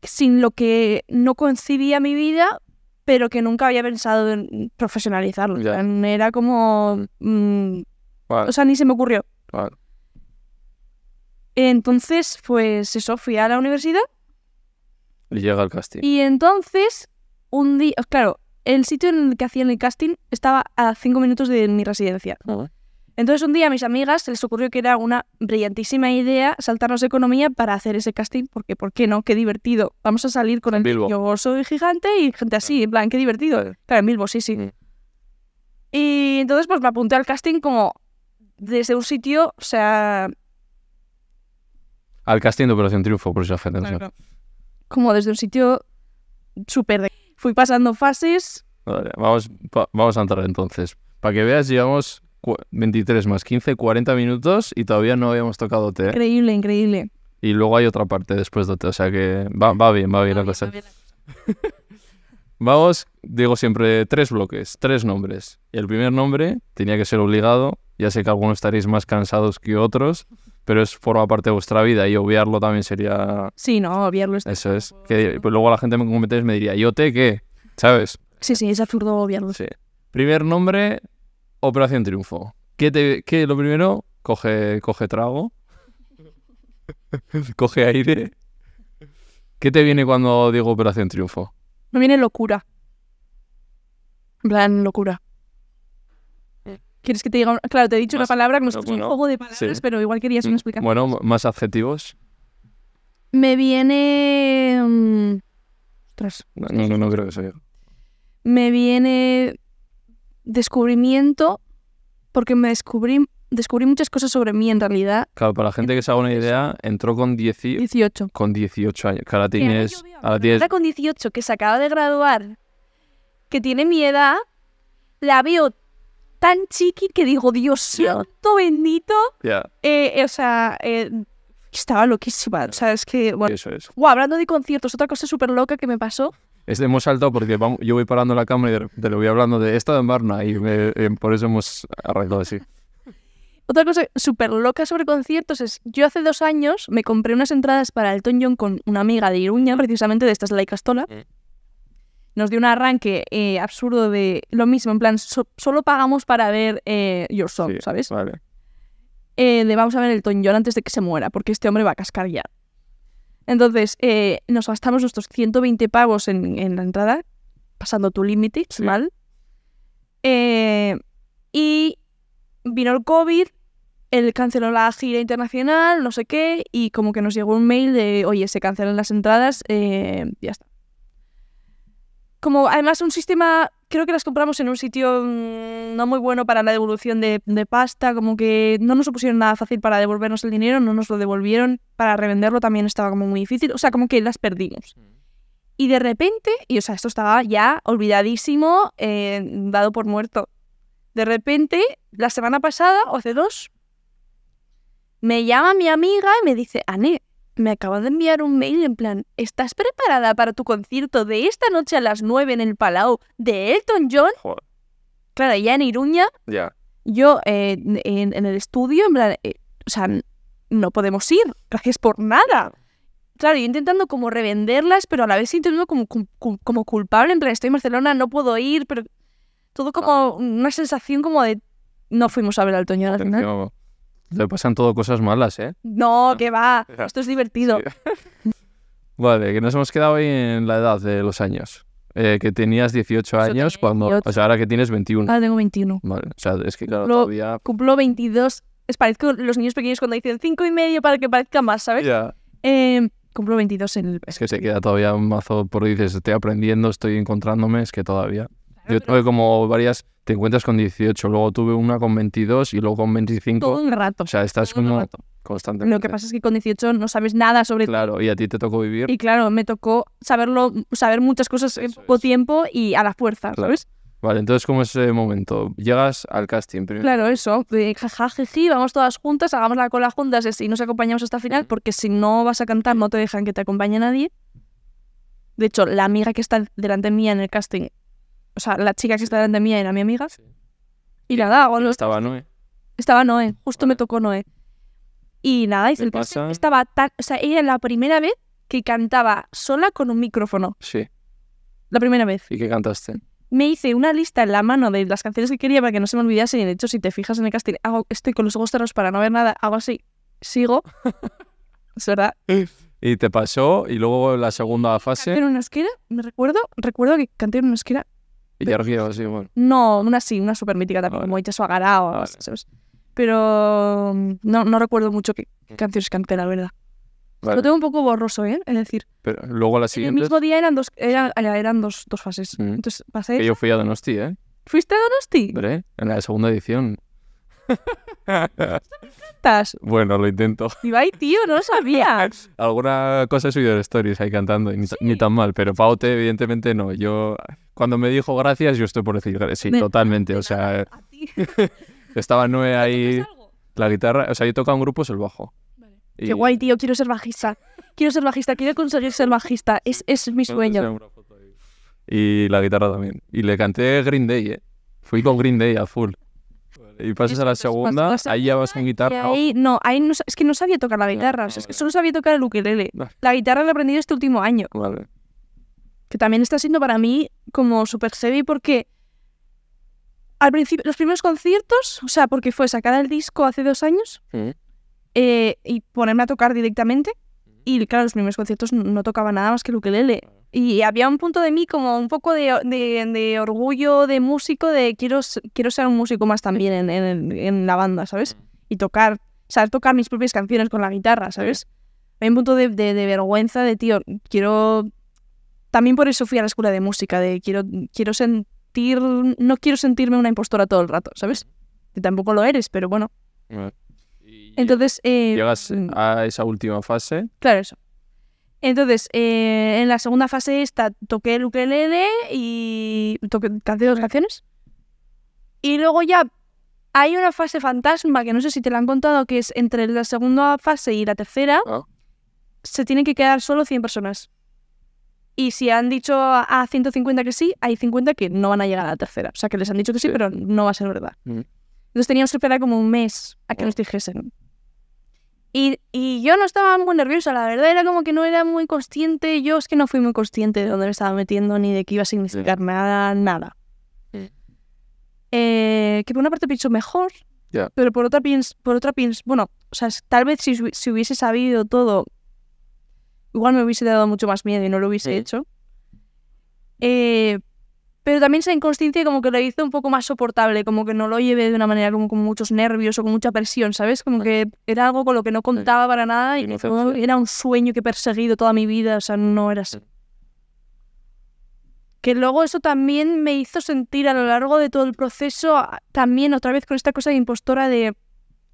sin lo que no concibía mi vida, pero que nunca había pensado en profesionalizarlo. Era como... Mm. Mm, o sea, ni se me ocurrió. Entonces, pues eso, fui a la universidad. Y llega al casting. Y entonces, un día, claro, el sitio en el que hacían el casting estaba a cinco minutos de mi residencia. Entonces un día a mis amigas se les ocurrió que era una brillantísima idea saltarnos de economía para hacer ese casting, porque ¿por qué no? Qué divertido. Vamos a salir con el Bilbo. yo soy gigante y gente así, en plan, qué divertido. Claro, en Bilbo, sí, sí. Mm. Y entonces pues me apunté al casting como desde un sitio, o sea... Al casting de Operación Triunfo, por eso gente. Como desde un sitio súper... De... Fui pasando fases. vamos, vamos a entrar entonces. Para que veas, llevamos 23 más 15, 40 minutos y todavía no habíamos tocado té. Increíble, increíble. Y luego hay otra parte después de té, o sea que va, bien, va bien la cosa. Vamos, digo siempre tres bloques, tres nombres. El primer nombre tenía que ser obligado, ya sé que algunos estaréis más cansados que otros, pero es forma parte de vuestra vida y obviarlo también sería... Sí, no, obviarlo Eso es, que pues luego la gente me comentáis me diría, ¿yo te qué? ¿Sabes? Sí, sí, es absurdo obviarlo. Sí. Primer nombre, Operación Triunfo. ¿Qué, te, lo primero? Coge, coge trago. coge aire. ¿Qué te viene cuando digo Operación Triunfo? Me viene locura. En plan, locura. ¿Quieres que te diga? Claro, te he dicho una palabra que un juego de palabras, pero igual querías una mm, explicación. Bueno, más adjetivos. Me viene. Mm, ostras. No, no, no, creo que sea. yo. Me viene descubrimiento porque me descubrí, descubrí muchas cosas sobre mí en realidad. Claro, para la gente que se haga una idea, entró con 18. Con 18 años. Que ahora tienes... ahora Con 18, que se acaba de graduar, que tiene mi edad, la veo tan chiqui que digo, Dios santo todo bendito. Eh, o sea, eh, estaba loquísima. O sea, es que... Bueno, hablando de conciertos, otra cosa súper loca que me pasó hemos saltado porque yo voy parando la cámara y te lo voy hablando de esta en barna y eh, por eso hemos arreglado así. Otra cosa súper loca sobre conciertos es, yo hace dos años me compré unas entradas para Ton John con una amiga de Iruña, precisamente de estas de la mm. Nos dio un arranque eh, absurdo de lo mismo, en plan, solo pagamos para ver eh, Your Song, ¿sabes? de vamos a ver el Ton John antes de que se muera, porque este hombre va a cascar ya. Entonces, eh, nos gastamos nuestros 120 pavos en, la entrada, pasando tu límite, mal. Eh, y vino el COVID, él canceló la gira internacional, no sé qué, y como que nos llegó un mail de, oye, se cancelan las entradas, eh, ya está. Como además un sistema creo que las compramos en un sitio mm, no muy bueno para la devolución de, pasta, como que no nos pusieron nada fácil para devolvernos el dinero, no nos lo devolvieron, para revenderlo también estaba como muy difícil, o sea, como que las perdimos. Y de repente, y o sea, esto estaba ya olvidadísimo, eh, dado por muerto. De repente, la semana pasada, o hace dos, me llama mi amiga y me dice, ane me acaban de enviar un mail en plan, ¿estás preparada para tu concierto de esta noche a las 9 en el Palau de Elton John? Claro, ya en Iruña, yo eh, en, el estudio, en plan, eh, o sea, no podemos ir, gracias por nada. Claro, yo intentando como revenderlas, pero a la vez intentando como, culpable, en plan, estoy en Barcelona, no puedo ir, pero todo como una sensación como de no fuimos a ver al Toño al final. Te pasan todo cosas malas, ¿eh? No, que va. Esto es divertido. Vale, que nos hemos quedado ahí en la edad de los años. Eh, que tenías 18 años cuando... O sea, ahora que tienes 21. Ahora tengo 21. Vale, o sea, es que claro, todavía... Cumplo 22. Es parezco los niños pequeños cuando dicen 5 y medio para que parezca más, ¿sabes? Ya. Em, cumplo 22 en el... Es que se queda todavía un mazo por dices, estoy aprendiendo, estoy encontrándome, es que todavía... Yo como varias te encuentras con 18, luego tuve una con 22 y luego con 25. Todo un rato. O sea, estás como constantemente. Lo que pasa es que con 18 no sabes nada sobre Claro, y a ti te tocó vivir. Y claro, me tocó saberlo, saber muchas cosas en poco tiempo y a la fuerza, ¿sabes? Vale, entonces, ¿cómo es ese momento? Llegas al casting primero. Claro, eso. Jaja, vamos todas juntas, hagamos la cola juntas y nos acompañamos hasta final, porque si no vas a cantar, no te dejan que te acompañe nadie. De hecho, la amiga que está delante mía en el casting o sea, la chica que estaban delante de mía era mi amiga. Y nada, hago los... Estaba Noé. Estaba Noé, justo me tocó Noé. Y nada, y pasa? estaba tan... O sea, era la primera vez que cantaba sola con un micrófono. Sí. La primera vez. ¿Y qué cantaste? Me hice una lista en la mano de las canciones que quería para que no se me olvidase. Y de hecho, si te fijas en el casting, hago, estoy con los ojos cerrados para no ver nada, hago así, sigo. es verdad. Y te pasó, y luego la segunda fase. Canté en una esquina, me recuerdo, recuerdo que canté en una esquina ¿Y Georgia, sí, bueno. No, una sí, una súper mítica también, vale. como Ichazo Agarao, Pero mm, no, no recuerdo mucho qué mm. canciones canté, la verdad. Lo tengo un poco borroso, ¿eh? Es decir, Pero luego la siguiente. El mismo día eran dos, eran dos, dos fases. Mm. Entonces pasé. Que yo fui a Donosti, ¿eh? ¿Fuiste a Donosti? ¿Vale? en la segunda edición. Bueno, lo intento. Ibai, tío, no lo sabía. Alguna cosa he subido stories ahí cantando, ni, tan mal, pero Paute, evidentemente, no. Yo, cuando me dijo gracias, yo estoy por decir sí, totalmente. o sea, estaba nueve ahí. La guitarra, o sea, yo un grupo es el bajo. Qué guay, tío, quiero ser bajista. Quiero ser bajista, quiero conseguir ser bajista. Es, es mi sueño. Y la guitarra también. Y le canté Green Day, ¿eh? Fui con Green Day a full. Y pasas a la segunda, ahí ya vas con guitarra. Ahí, oh. no, ahí no, es que no sabía tocar la guitarra, solo sabía tocar el ukelele. La guitarra la he aprendido este último año. Que también está siendo para mí como super heavy porque al principio, los primeros conciertos, o sea, porque fue sacar el disco hace dos años eh, y ponerme a tocar directamente. Y claro, los primeros conciertos no tocaba nada más que el ukelele. Y había un punto de mí como un poco de, orgullo de músico, de quiero, quiero ser un músico más también en, la banda, ¿sabes? Mm. Y tocar, saber Tocar mis propias canciones con la guitarra, ¿sabes? Hay un punto de, vergüenza de, tío, quiero... También por eso fui a la escuela de música, de quiero, quiero sentir... No quiero sentirme una impostora todo el rato, ¿sabes? Que tampoco lo eres, pero bueno. Entonces... Eh, llegas mm. a esa última fase. Claro, eso. Entonces, eh, en la segunda fase esta toqué el ukelele y toqué dos canciones. Y luego ya hay una fase fantasma que no sé si te la han contado, que es entre la segunda fase y la tercera, ah. se tienen que quedar solo 100 personas. Y si han dicho a 150 que sí, hay 50 que no van a llegar a la tercera. O sea, que les han dicho que sí, pero no va a ser verdad. Mm. Entonces teníamos que esperar como un mes a que oh. nos dijesen. Y, yo no estaba muy nerviosa, la verdad, era como que no era muy consciente, yo es que no fui muy consciente de dónde me estaba metiendo ni de qué iba a significar nada, nada. Eh, que por una parte pienso mejor, pero por otra pienso, por otra pienso, bueno, o sea, tal vez si, hubiese sabido todo, igual me hubiese dado mucho más miedo y no lo hubiese hecho. Eh, pero también esa inconsciencia como que lo hizo un poco más soportable, como que no lo llevé de una manera como con muchos nervios o con mucha presión, ¿sabes? Como que era algo con lo que no contaba para nada y era un sueño que he perseguido toda mi vida, o sea, no era así. Que luego eso también me hizo sentir a lo largo de todo el proceso, también otra vez con esta cosa de impostora de,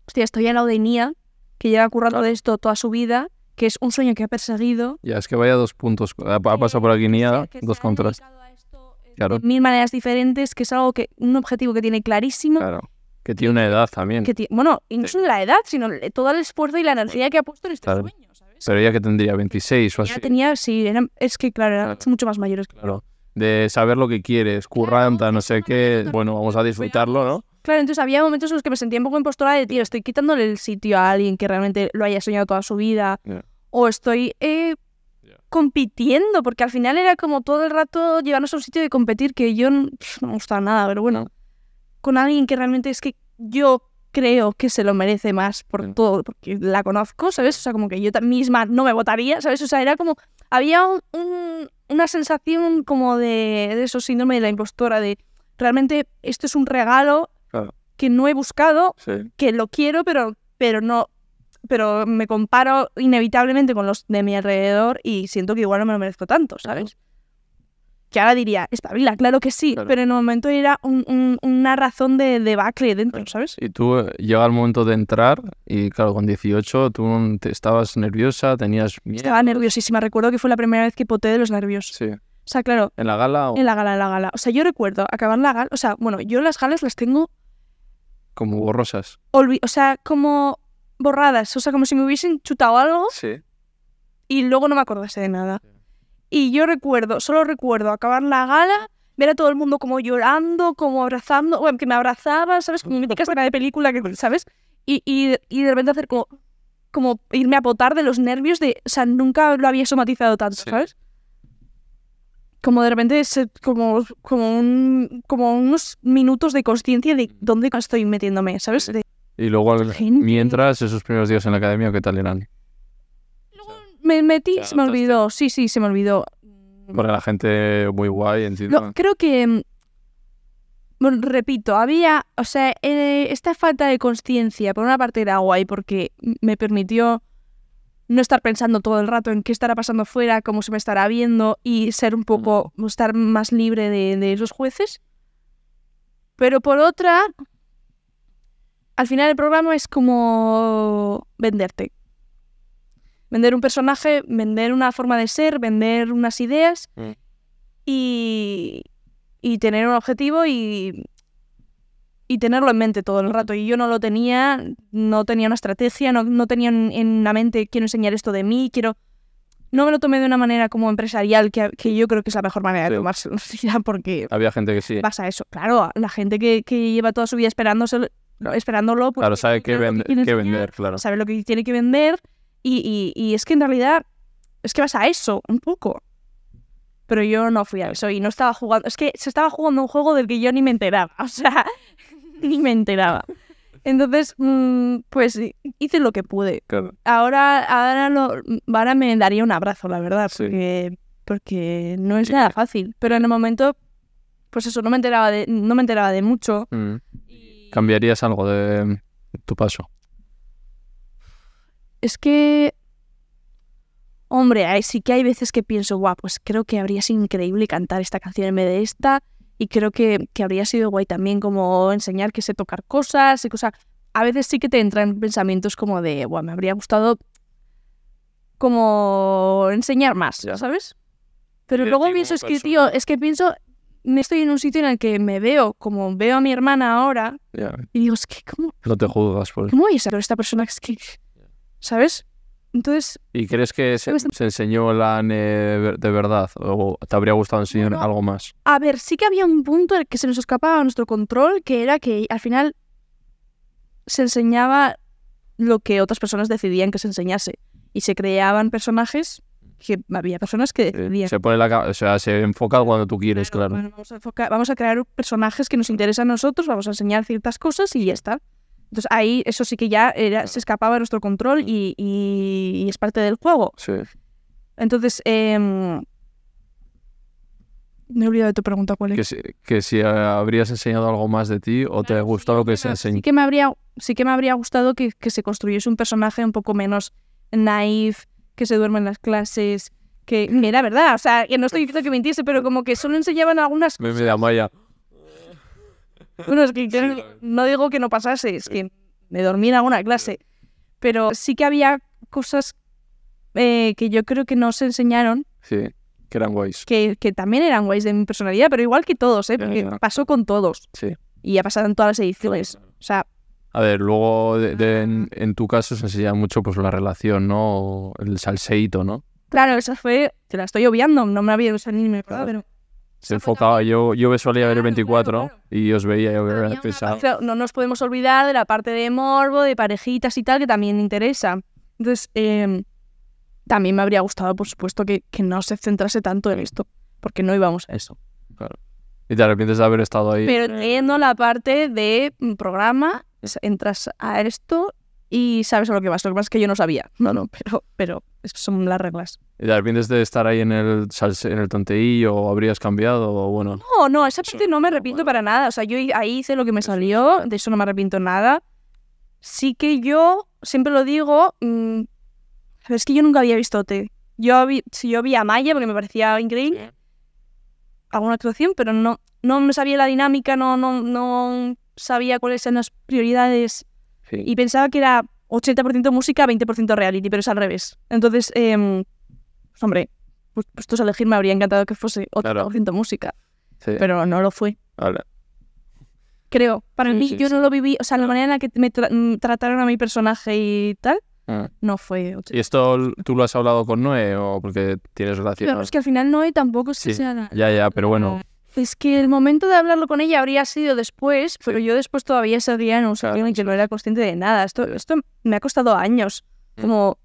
hostia, estoy en la odinía, que lleva currando de esto toda su vida, que es un sueño que ha perseguido. Ya, es que vaya dos puntos, ha, eh, pasado por aquí Nia, dos contrastes de mil maneras diferentes, que es algo que, un objetivo que tiene clarísimo. Claro. Que tiene una edad también. Que bueno, incluso no la edad, sino todo el esfuerzo y la energía que ha puesto en este sueño, ¿sabes? Pero ella que tendría 26 o así. Ya tenía, sí, es que claro, era mucho más mayores. Claro. De saber lo que quieres, curranta, no sé qué. Bueno, vamos a disfrutarlo, ¿no? Claro, entonces había momentos en los que me sentía un poco impostora de, tío, estoy quitándole el sitio a alguien que realmente lo haya soñado toda su vida. O estoy eh, compitiendo, porque al final era como todo el rato llevarnos a un sitio de competir que yo no me gustaba nada, pero bueno, con alguien que realmente es que yo creo que se lo merece más por todo, porque la conozco, ¿sabes? O sea, como que yo misma no me votaría, ¿sabes? O sea, era como, había una sensación como de, de eso, síndrome de la impostora, de realmente esto es un regalo que no he buscado, que lo quiero, pero, pero no, pero me comparo inevitablemente con los de mi alrededor y siento que igual no me lo merezco tanto, ¿sabes? Que ahora diría, espabila, claro que sí, pero en el momento era una razón de debacle dentro, ¿sabes? Y tú eh, llega el momento de entrar y claro, con 18 tú estabas nerviosa, tenías miedo. Estaba nerviosísima, recuerdo que fue la primera vez que poté de los nervios. Sí. O sea, claro. ¿En la gala? En la gala, en la gala. O sea, yo recuerdo acabar la gala, o sea, bueno, yo las galas las tengo como borrosas. o sea, como borradas, o sea, como si me hubiesen chutado algo sí. y luego no me acordase de nada. Y yo recuerdo, solo recuerdo acabar la gala, ver a todo el mundo como llorando, como abrazando, bueno, que me abrazaba, ¿sabes? Como mítica escena de película, que, ¿sabes? Y, y, de repente hacer como, como irme a potar de los nervios de, o sea, nunca lo había somatizado tanto, ¿sabes? Como de repente como, como, un, como unos minutos de conciencia de mm. dónde estoy metiéndome, ¿sabes? Y luego, mientras, esos primeros días en la academia, ¿qué tal eran? Luego me metí, se me olvidó. Sí, sí, se me olvidó. Porque la gente muy guay, sí. No, creo que. Mm, repito, había. O sea, eh, esta falta de conciencia, por una parte, era guay porque me permitió no estar pensando todo el rato en qué estará pasando fuera, cómo se me estará viendo y ser un poco, mm. estar más libre de, de esos jueces. Pero por otra, al final el programa es como venderte. Vender un personaje, vender una forma de ser, vender unas ideas mm. y, y, tener un objetivo y, y, tenerlo en mente todo el rato. Y yo no lo tenía, no tenía una estrategia, no, tenía en, la mente quiero enseñar esto de mí, quiero... No me lo tomé de una manera como empresarial, que, yo creo que es la mejor manera de tomárselo, porque... Había gente que sí. Pasa eso. Claro, la gente que, que lleva toda su vida esperándose ¿no? esperándolo. Claro, sabe qué, vender, claro. Sabe lo que tiene que vender y, es que en realidad es que vas a eso un poco. Pero yo no fui a eso y no estaba jugando. Es que se estaba jugando un juego del que yo ni me enteraba. O sea, ni me enteraba. Entonces, mm, pues hice lo que pude. Claro. Ahora, ahora, me daría un abrazo, la verdad, porque, no es nada fácil. Pero en el momento, pues eso, no me enteraba de, no me enteraba de mucho. Mm. ¿Cambiarías algo de tu paso? Es que, hombre, sí que hay veces que pienso, guau, pues creo que habría sido increíble cantar esta canción en vez de esta, y creo que, que habría sido guay también como enseñar que sé tocar cosas y cosas. A veces sí que te entran pensamientos como de, guau, me habría gustado como enseñar más, ¿sabes? Pero luego pienso, es que, tío, es que pienso estoy en un sitio en el que me veo como veo a mi hermana ahora y digo, es que, ¿cómo? No te juzgas por eso. ¿Cómo es esta persona es que, ¿sabes? Entonces... ¿Y crees que se, pues, enseñó la de verdad o te habría gustado enseñar algo más? A ver, sí que había un punto en el que se nos escapaba a nuestro control, que era que al final se enseñaba lo que otras personas decidían que se enseñase y se creaban personajes que había personas que decidían. Se pone la o sea, se enfoca cuando tú quieres, claro. vamos, a crear personajes que nos interesan a nosotros, vamos a enseñar ciertas cosas y ya está. Entonces ahí eso sí que ya se escapaba de nuestro control y, es parte del juego. Sí. Entonces, em, me he olvidado de tu pregunta cuál es. Que si, eh, habrías enseñado algo más de ti o te ha gustado lo que se enseñó. Sí que me habría, sí que me habría gustado que, que se construyese un personaje un poco menos naive, que se duerman las clases, que mm. era verdad, o sea, no estoy diciendo que mintiese, pero mm. como que solo enseñaban algunas cosas. Me, da malla. Bueno, es que no, digo que no pasase, es que me dormí en alguna clase, pero sí que había cosas eh, que yo creo que no se enseñaron. Sí, que eran guays. Que, que también eran guays de mi personalidad, pero igual que todos, ¿eh? Porque pasó con todos. Sí. Y ha pasado en todas las ediciones. O sea, a ver, luego ah. en, tu caso se enseña mucho pues la relación, ¿no? el salseíto, ¿no? Claro, esa fue, te la estoy obviando, no me había salido ni me pero... Se enfocaba, yo, yo solía ver ver 24 y os veía, yo había pesado. no nos podemos olvidar de la parte de morbo, de parejitas y tal, que también interesa. Entonces, em, también me habría gustado, por supuesto, que, que no se centrase tanto en esto, porque no íbamos a eso. Claro y te arrepientes de haber estado ahí. Pero teniendo la parte de mm, programa, entras a esto y sabes a lo que vas. Lo que pasa es que yo no sabía. No, no, pero, pero son las reglas. ¿Y te arrepientes de estar ahí en el, en el tonteillo o habrías cambiado o bueno? No, no, esa parte no me arrepiento para nada. O sea, yo ahí hice lo que me salió, de eso no me arrepiento nada. Sí que yo, siempre lo digo, sabes mm, es que yo nunca había visto T. Yo vi, yo vi a Maya porque me parecía increíble alguna actuación, pero no, no sabía la dinámica, no, no, no sabía cuáles eran las prioridades. Y pensaba que era 80% música, 20% reality, pero es al revés. Entonces, em, pues, hombre, pues, puestos pues, a elegir me habría encantado que fuese 80% música, pero no lo fue. Creo, para mí, yo no lo viví, o sea, la manera en la que me mm, trataron a mi personaje y tal, Ah. No fue ¿Y esto tú lo has hablado con Noé o porque tienes relación? pero es que al final Noé tampoco se sea Ya, ya, pero bueno. Ah, es que el momento de hablarlo con ella habría sido después, pero yo después todavía ese día no sabía ni que no era consciente de nada. Esto, esto me ha costado años, mm. como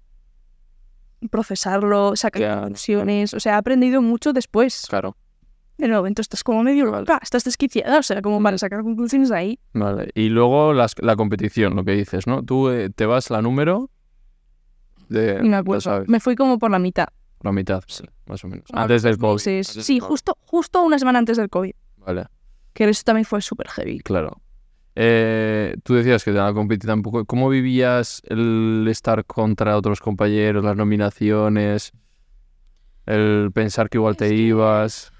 procesarlo, sacar conclusiones. O sea, he aprendido mucho después. Claro. En el momento estás como medio estás desquiciada, o sea, como vale mm. sacar conclusiones ahí. Vale, y luego la competición, lo que dices, ¿no? Tú eh, te vas la número de, no me sabes. Me fui como por la mitad. La mitad, más o menos. Ah, antes del COVID. Sí, justo, justo una semana antes del COVID. Vale. Que eso también fue súper heavy. Claro. Eh, tú decías que te la a un poco. ¿Cómo vivías el estar contra otros compañeros, las nominaciones, el pensar que igual te ibas?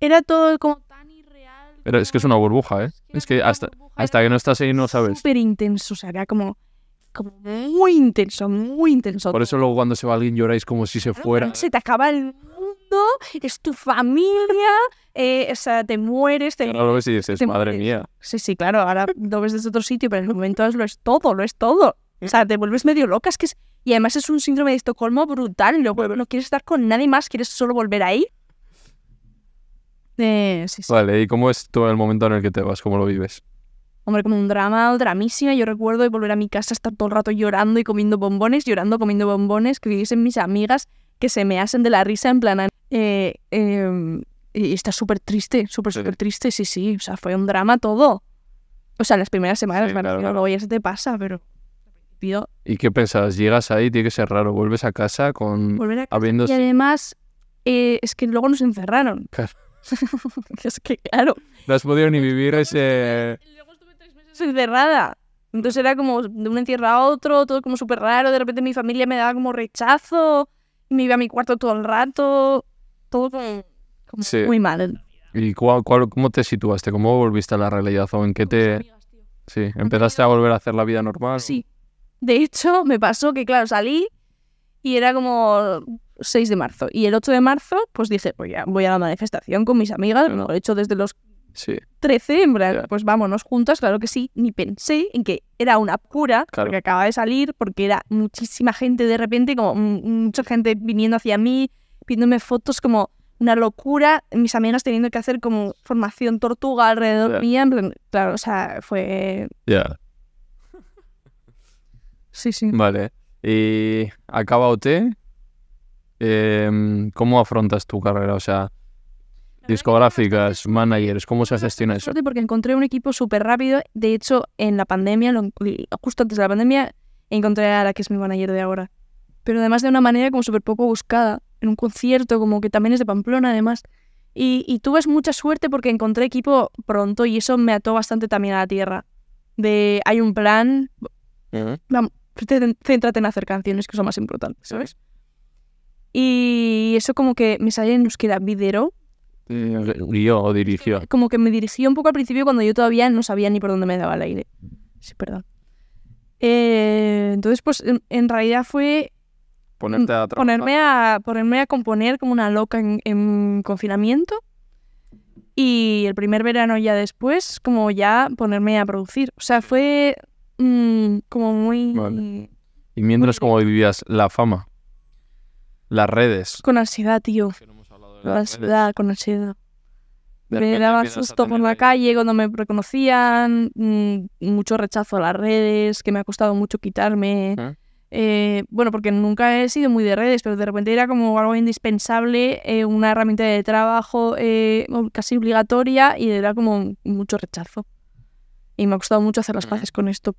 Era todo como tan irreal. Pero es que es una burbuja, ¿eh? Es que, hasta, hasta que no estás ahí no sabes. Súper intenso, o sea, era como como muy intenso, muy intenso. Por eso luego cuando se va alguien lloráis como si se fuera. Se te acaba el mundo, es tu familia, eh, o sea, te mueres. Te, lo ves y dices, madre mía. Sí, sí, claro, ahora lo ves desde otro sitio, pero en el momento lo es todo, lo es todo. O sea, te vuelves medio loca, es que es... Y además es un síndrome de Estocolmo brutal, no quieres estar con nadie más, quieres solo volver ahí. Eh, vale, ¿y cómo es todo el momento en el que te vas? ¿Cómo lo vives? Hombre, como un drama, dramísima. Yo recuerdo de volver a mi casa, estar todo el rato llorando y comiendo bombones, llorando, comiendo bombones, que viviesen mis amigas que se me hacen de la risa en plan... Eh, em, y está súper triste, súper, súper triste, sí, sí. O sea, fue un drama todo. O sea, en las primeras semanas, sí, claro, luego ya se te pasa, pero... ¿Y qué pensabas? Llegas ahí, tiene que ser raro, vuelves a casa con... Volver a casa Habiendo... Y además, eh, es que luego nos encerraron. Claro. es que, claro. No has podido ni vivir ese cerrada. Entonces era como de un encierro a otro, todo como súper raro. De repente mi familia me daba como rechazo, me iba a mi cuarto todo el rato, todo como, muy mal. ¿Y cómo te situaste? ¿Cómo volviste a la realidad o en qué te... sí, ¿empezaste a volver a hacer la vida normal? Sí. De hecho, me pasó que, claro, salí y era como 6 de marzo. Y el 8 de marzo, pues dije, pues ya voy a la manifestación con mis amigas, lo he hecho desde los 13, en pues vámonos juntas, claro que sí, ni pensé en que era una pura, claro. porque acaba de salir, porque era muchísima gente de repente, como mucha gente viniendo hacia mí, pidiéndome fotos, como una locura, mis amigas teniendo que hacer como formación tortuga alrededor mía, claro, o sea, fue... Ya. Sí, sí. Vale. ¿Y acaba OT? Em, ¿Cómo afrontas tu carrera? O sea, discográficas, managers, ¿cómo se gestiona eso? Porque encontré un equipo súper rápido. De hecho, en la pandemia, justo antes de la pandemia, encontré a la que es mi manager de ahora. Pero además de una manera como súper poco buscada, en un concierto, como que también es de Pamplona, además. Y, y tuve mucha suerte porque encontré equipo pronto y eso me ató bastante también a la tierra. De hay un plan, vamos, céntrate en hacer canciones, que son más importantes, ¿sabes? Y eso como que me sale en queda Videro, este, guió o dirigió. Como que me dirigió un poco al principio cuando yo todavía no sabía ni por dónde me daba el aire. Sí, perdón. Eh, entonces, pues en, realidad fue... ponerme a, ponerme a componer como una loca en, confinamiento. Y el primer verano ya después, como ya ponerme a producir. O sea, fue mm, como muy... ¿Y mientras como vivías la fama? Las redes. Con ansiedad, tío la ciudad conocida. Me daba susto por la calle cuando me reconocían, mm, mucho rechazo a las redes, que me ha costado mucho quitarme. Eh, bueno, porque nunca he sido muy de redes, pero de repente era como algo indispensable, eh, una herramienta de trabajo eh, casi obligatoria y era como mucho rechazo. Y me ha costado mucho hacer las paces con esto.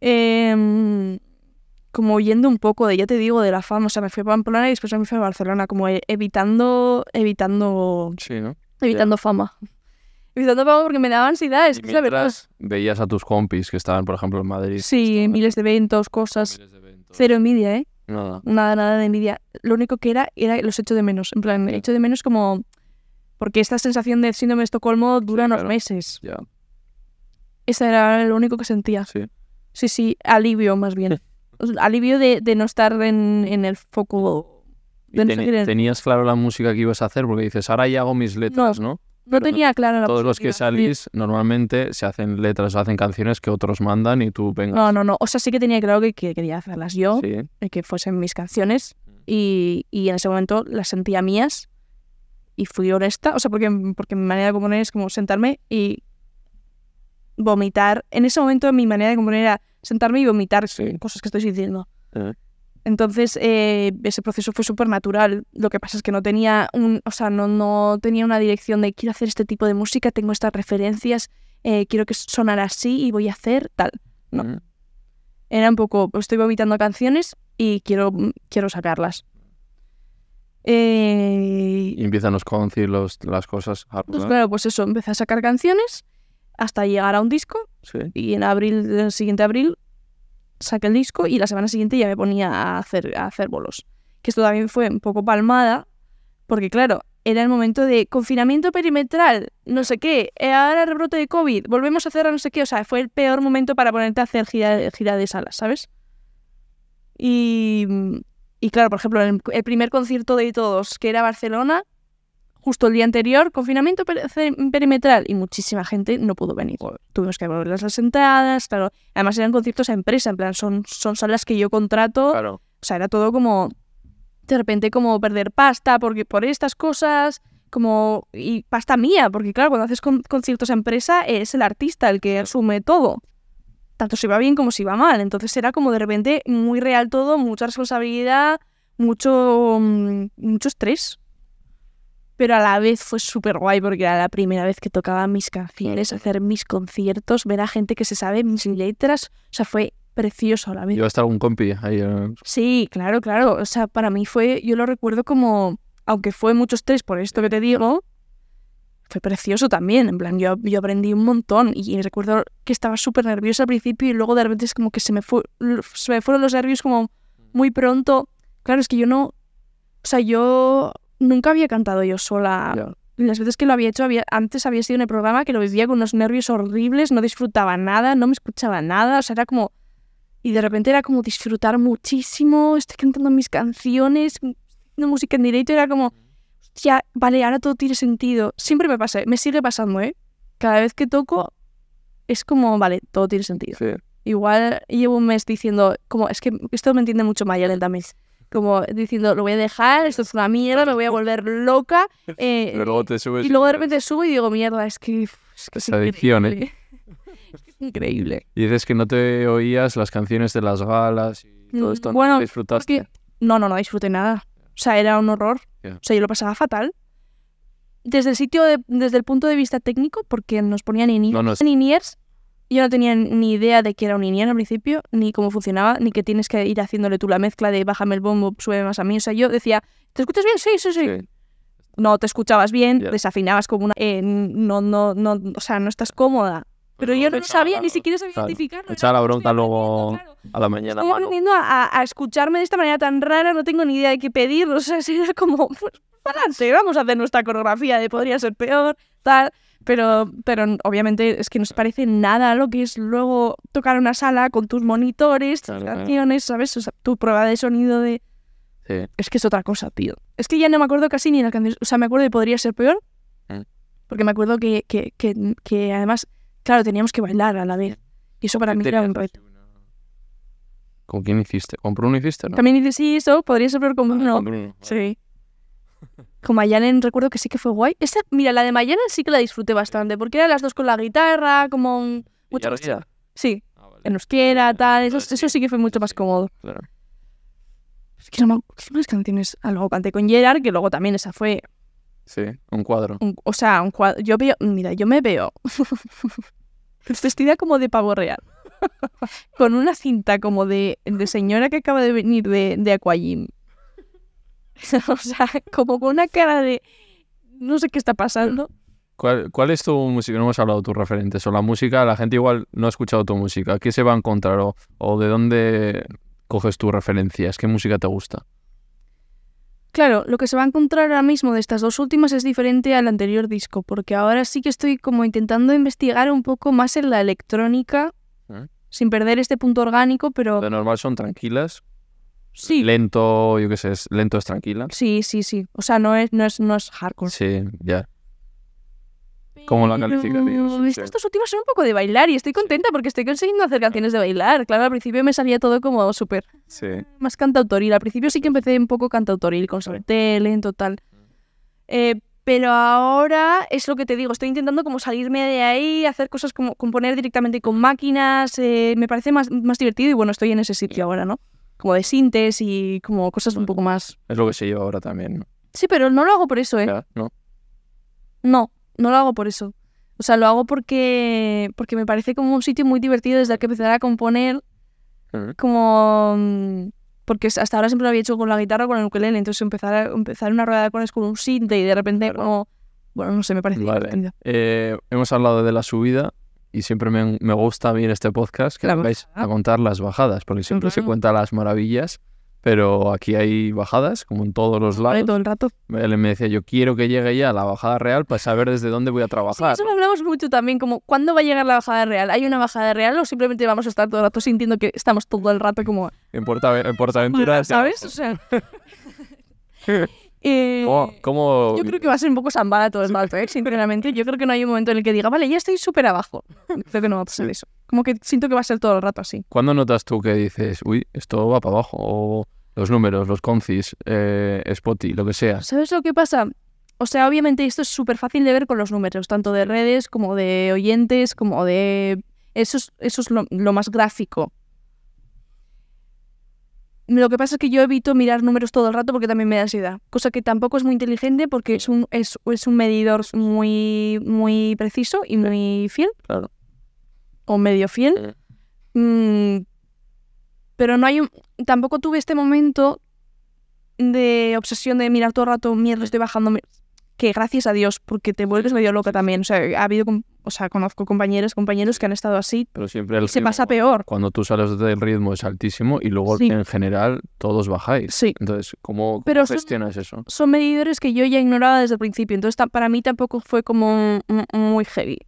Eh, como yendo un poco de, ya te digo, de la fama. O sea, me fui a Pamplona y después me fui a Barcelona, como e, evitando, evitando, sí, ¿no? evitando fama. Evitando fama porque me daba ansiedad. Es que pues, la verdad. veías a tus compis que estaban, por ejemplo, en Madrid. Sí, miles de eventos, cosas. De eventos. Cero envidia, ¿eh? Nada. Nada, nada de envidia. Lo único que era, era los hechos de menos. En plan, yeah. hecho de menos como... Porque esta sensación de síndrome de Estocolmo dura unos meses. Ya. era lo único que sentía. Sí. Sí, sí, alivio más bien. alivio de, de no estar en, el foco. De ¿Tenías claro la música que ibas a hacer? Porque dices, ahora ya hago mis letras, ¿no? No, tenía claro la Todos los que salís normalmente se hacen letras, o hacen canciones que otros mandan y tú vengas. No, no, no. O sea, sí que tenía claro que, quería hacerlas yo, eh, que fuesen mis canciones. Mm. Y, en ese momento las sentía mías y fui honesta. O sea, porque, porque mi manera de componer es como sentarme y vomitar. En ese momento mi manera de componer era sentarme y vomitar cosas que estoy diciendo eh. Entonces, eh, ese proceso fue súper natural. Lo que pasa es que no tenía, un, o sea, no, tenía una dirección de quiero hacer este tipo de música, tengo estas referencias, eh, quiero que sonara así y voy a hacer tal. Mm. Era un poco, pues, estoy vomitando canciones y quiero, quiero sacarlas. Y empiezan los conocer las cosas. Pues claro, pues eso, empecé a sacar canciones hasta llegar a un disco. Y en abril, el siguiente abril, saqué el disco y la semana siguiente ya me ponía a hacer, bolos. Que esto también fue un poco palmada, porque claro, era el momento de confinamiento perimetral, no sé qué, eh, ahora rebrote de COVID, volvemos a cerrar no sé qué, o sea, fue el peor momento para ponerte a hacer gira, de salas, ¿sabes? Y, claro, por ejemplo, el primer concierto de todos, que era Barcelona, justo el día anterior, confinamiento perimetral y muchísima gente no pudo venir. Tuvimos que volver las entradas, claro. Además eran conciertos a empresa, en plan, son, son salas que yo contrato. O sea, era todo como, de repente, como perder pasta porque por estas cosas, como, y pasta mía, porque claro, cuando haces conciertos a empresa es el artista el que asume todo. Tanto si va bien como si va mal. Entonces era como de repente muy real todo, mucha responsabilidad, mucho, mm, mucho estrés pero a la vez fue súper guay porque era la primera vez que tocaba mis canciones, hacer mis conciertos, ver a gente que se sabe mis letras, o sea, fue precioso a la vez. Yo hasta algún compi ahí. Eh. Sí, claro, claro, o sea, para mí fue, yo lo recuerdo como, aunque fue mucho estrés por esto que te digo, fue precioso también, en plan, yo, yo aprendí un montón y recuerdo que estaba súper nerviosa al principio y luego de repente es como que se me, se me fueron los nervios como muy pronto. Claro, es que yo no, o sea, yo nunca había cantado yo sola. Las veces que lo había hecho, había, antes había sido en el programa que lo vivía con unos nervios horribles, no disfrutaba nada, no me escuchaba nada, o sea, era como... Y de repente era como disfrutar muchísimo, estoy cantando mis canciones, mm, haciendo música en directo, era como, ya, vale, ahora todo tiene sentido. Siempre me pasa, me sigue pasando, ¿eh? Cada vez que toco, es como, vale, todo tiene sentido. Igual llevo un mes diciendo, como, es que esto me entiende mucho del también como diciendo, lo voy a dejar, esto es una mierda, me voy a volver loca. Eh, y luego de repente subo y digo, mierda, es que. Es, adicción, ¿eh? increíble. increíble. Y dices que no te oías las canciones de las galas y todo mm, esto. Bueno, ¿no disfrutaste? No, no, no disfruté nada. O sea, era un horror. O sea, yo lo pasaba fatal. Desde el sitio, desde el punto de vista técnico, porque nos ponían in yo no tenía ni idea de que era un INIAN al principio, ni cómo funcionaba, ni que tienes que ir haciéndole tú la mezcla de bájame el bombo, sube más a mí. O sea, yo decía, ¿te escuchas bien? Sí, sí, sí. No te escuchabas bien, desafinabas como una. Eh, no, no, no, o sea, no estás cómoda. Pero yo no sabía, ni siquiera sabía identificarlo. Echar la bronca luego a la mañana. Estoy a, escucharme de esta manera tan rara, no tengo ni idea de qué pedir, o sea, sería como, pues, adelante, vamos a hacer nuestra coreografía de podría ser peor, tal. Pero, pero obviamente es que no se parece nada lo que es luego tocar una sala con tus monitores, tus canciones, ¿sabes? O sea, tu prueba de sonido de... Es que es otra cosa, tío. Es que ya no me acuerdo casi ni las canciones. O sea, me acuerdo que Podría Ser Peor. Mm. Porque me acuerdo que, que, que, además, claro, teníamos que bailar a la vez. Y eso para mí era un reto. ¿Con quién hiciste? ¿Con Bruno hiciste? No? También hiciste sí, eso. Podría ser peor con ah, Bruno. Sí. Como Mayanen recuerdo que sí que fue guay. Esa, mira, la de Mayanen sí que la disfruté bastante, porque eran las dos con la guitarra, como un... Mucho Sí, ah, en euskera, tal, eso, eso sí que fue mucho más cómodo. Claro. Es que no canciones. luego canté con Gerard, que luego también esa fue... Sí, un cuadro. o sea, un cuadro. Yo veo, mira, yo me veo vestida como de pavo real. con una cinta como de, de señora que acaba de venir de, de Aquajim o sea, como con una cara de no sé qué está pasando. ¿Cuál, es tu música? No hemos hablado de tus referentes o la música. La gente igual no ha escuchado tu música. ¿Qué se va a encontrar o, de dónde coges tus referencias? ¿Qué música te gusta? Claro, lo que se va a encontrar ahora mismo de estas dos últimas es diferente al anterior disco, porque ahora sí que estoy como intentando investigar un poco más en la electrónica, ¿Eh? sin perder este punto orgánico, pero... De normal son tranquilas, Lento, yo qué sé, es, lento es tranquila. Sí, sí, sí. O sea, no es, no es, no es hardcore. Sí, ya. ¿Cómo lo calificarías? Estos Estas últimas son un poco de bailar y estoy contenta porque estoy consiguiendo hacer canciones de bailar. Claro, al principio me salía todo como súper. Sí. Más cantautoril. Al principio sí que empecé un poco cantautoril, con tele, en total. Eh, pero ahora es lo que te digo, estoy intentando como salirme de ahí, hacer cosas como componer directamente con máquinas, eh, me parece más divertido y bueno, estoy en ese sitio ahora, ¿no? como de sintes y como cosas un poco más. Es lo que sé yo ahora también. Sí, pero no lo hago por eso, ¿eh? no. No, no lo hago por eso. O sea, lo hago porque, porque me parece como un sitio muy divertido desde que empezar a componer. Como. Mm, porque hasta ahora siempre lo había hecho con la guitarra o con el ukelele. Entonces empezar, a, empezar una rueda de es con un sinte y de repente, como. Bueno, no sé, me parece. Vale. Eh, hemos hablado de la subida, y siempre me, me gusta a mí en este podcast que vais a contar las bajadas, porque siempre se cuentan las maravillas, pero aquí hay bajadas, como en todos los lados. todo el rato. Él me decía, yo quiero que llegue ya la bajada real para saber desde dónde voy a trabajar. eso lo hablamos mucho también, como cuándo va a llegar la bajada real. ¿Hay una bajada real o simplemente vamos a estar todo el rato sintiendo que estamos todo el rato como... En, Porta, Portaventura... ¿Sabes? O sea... Eh, yo creo que va a ser un poco a todo el rato, sinceramente. Yo creo que no hay un momento en el que diga, vale, ya estoy súper abajo. Creo que no va a eso. Como que siento que va a ser todo el rato así. ¿Cuándo notas tú que dices, uy, esto va para abajo? O los números, los concis, eh, Spotify, lo que sea. ¿Sabes lo que pasa? O sea, obviamente esto es súper fácil de ver con los números, tanto de redes como de oyentes, como de... Eso es, lo más gráfico lo que pasa es que yo evito mirar números todo el rato porque también me da ansiedad, cosa que tampoco es muy inteligente porque es un, es, es un medidor muy, muy preciso y muy fiel, claro. o medio fiel. Mm, pero no hay tampoco tuve este momento de obsesión de mirar todo el rato, mierda, estoy bajando, que gracias a Dios, porque te vuelves medio loca también. O sea, ha habido o sea, conozco compañeros, compañeros que han estado así. Pero siempre se pasa peor. Cuando tú sales del ritmo es altísimo y luego en general todos bajáis. Sí. Entonces, ¿cómo, gestionas eso? Son medidores que yo ya ignoraba desde el principio. Entonces, para mí tampoco fue como muy heavy.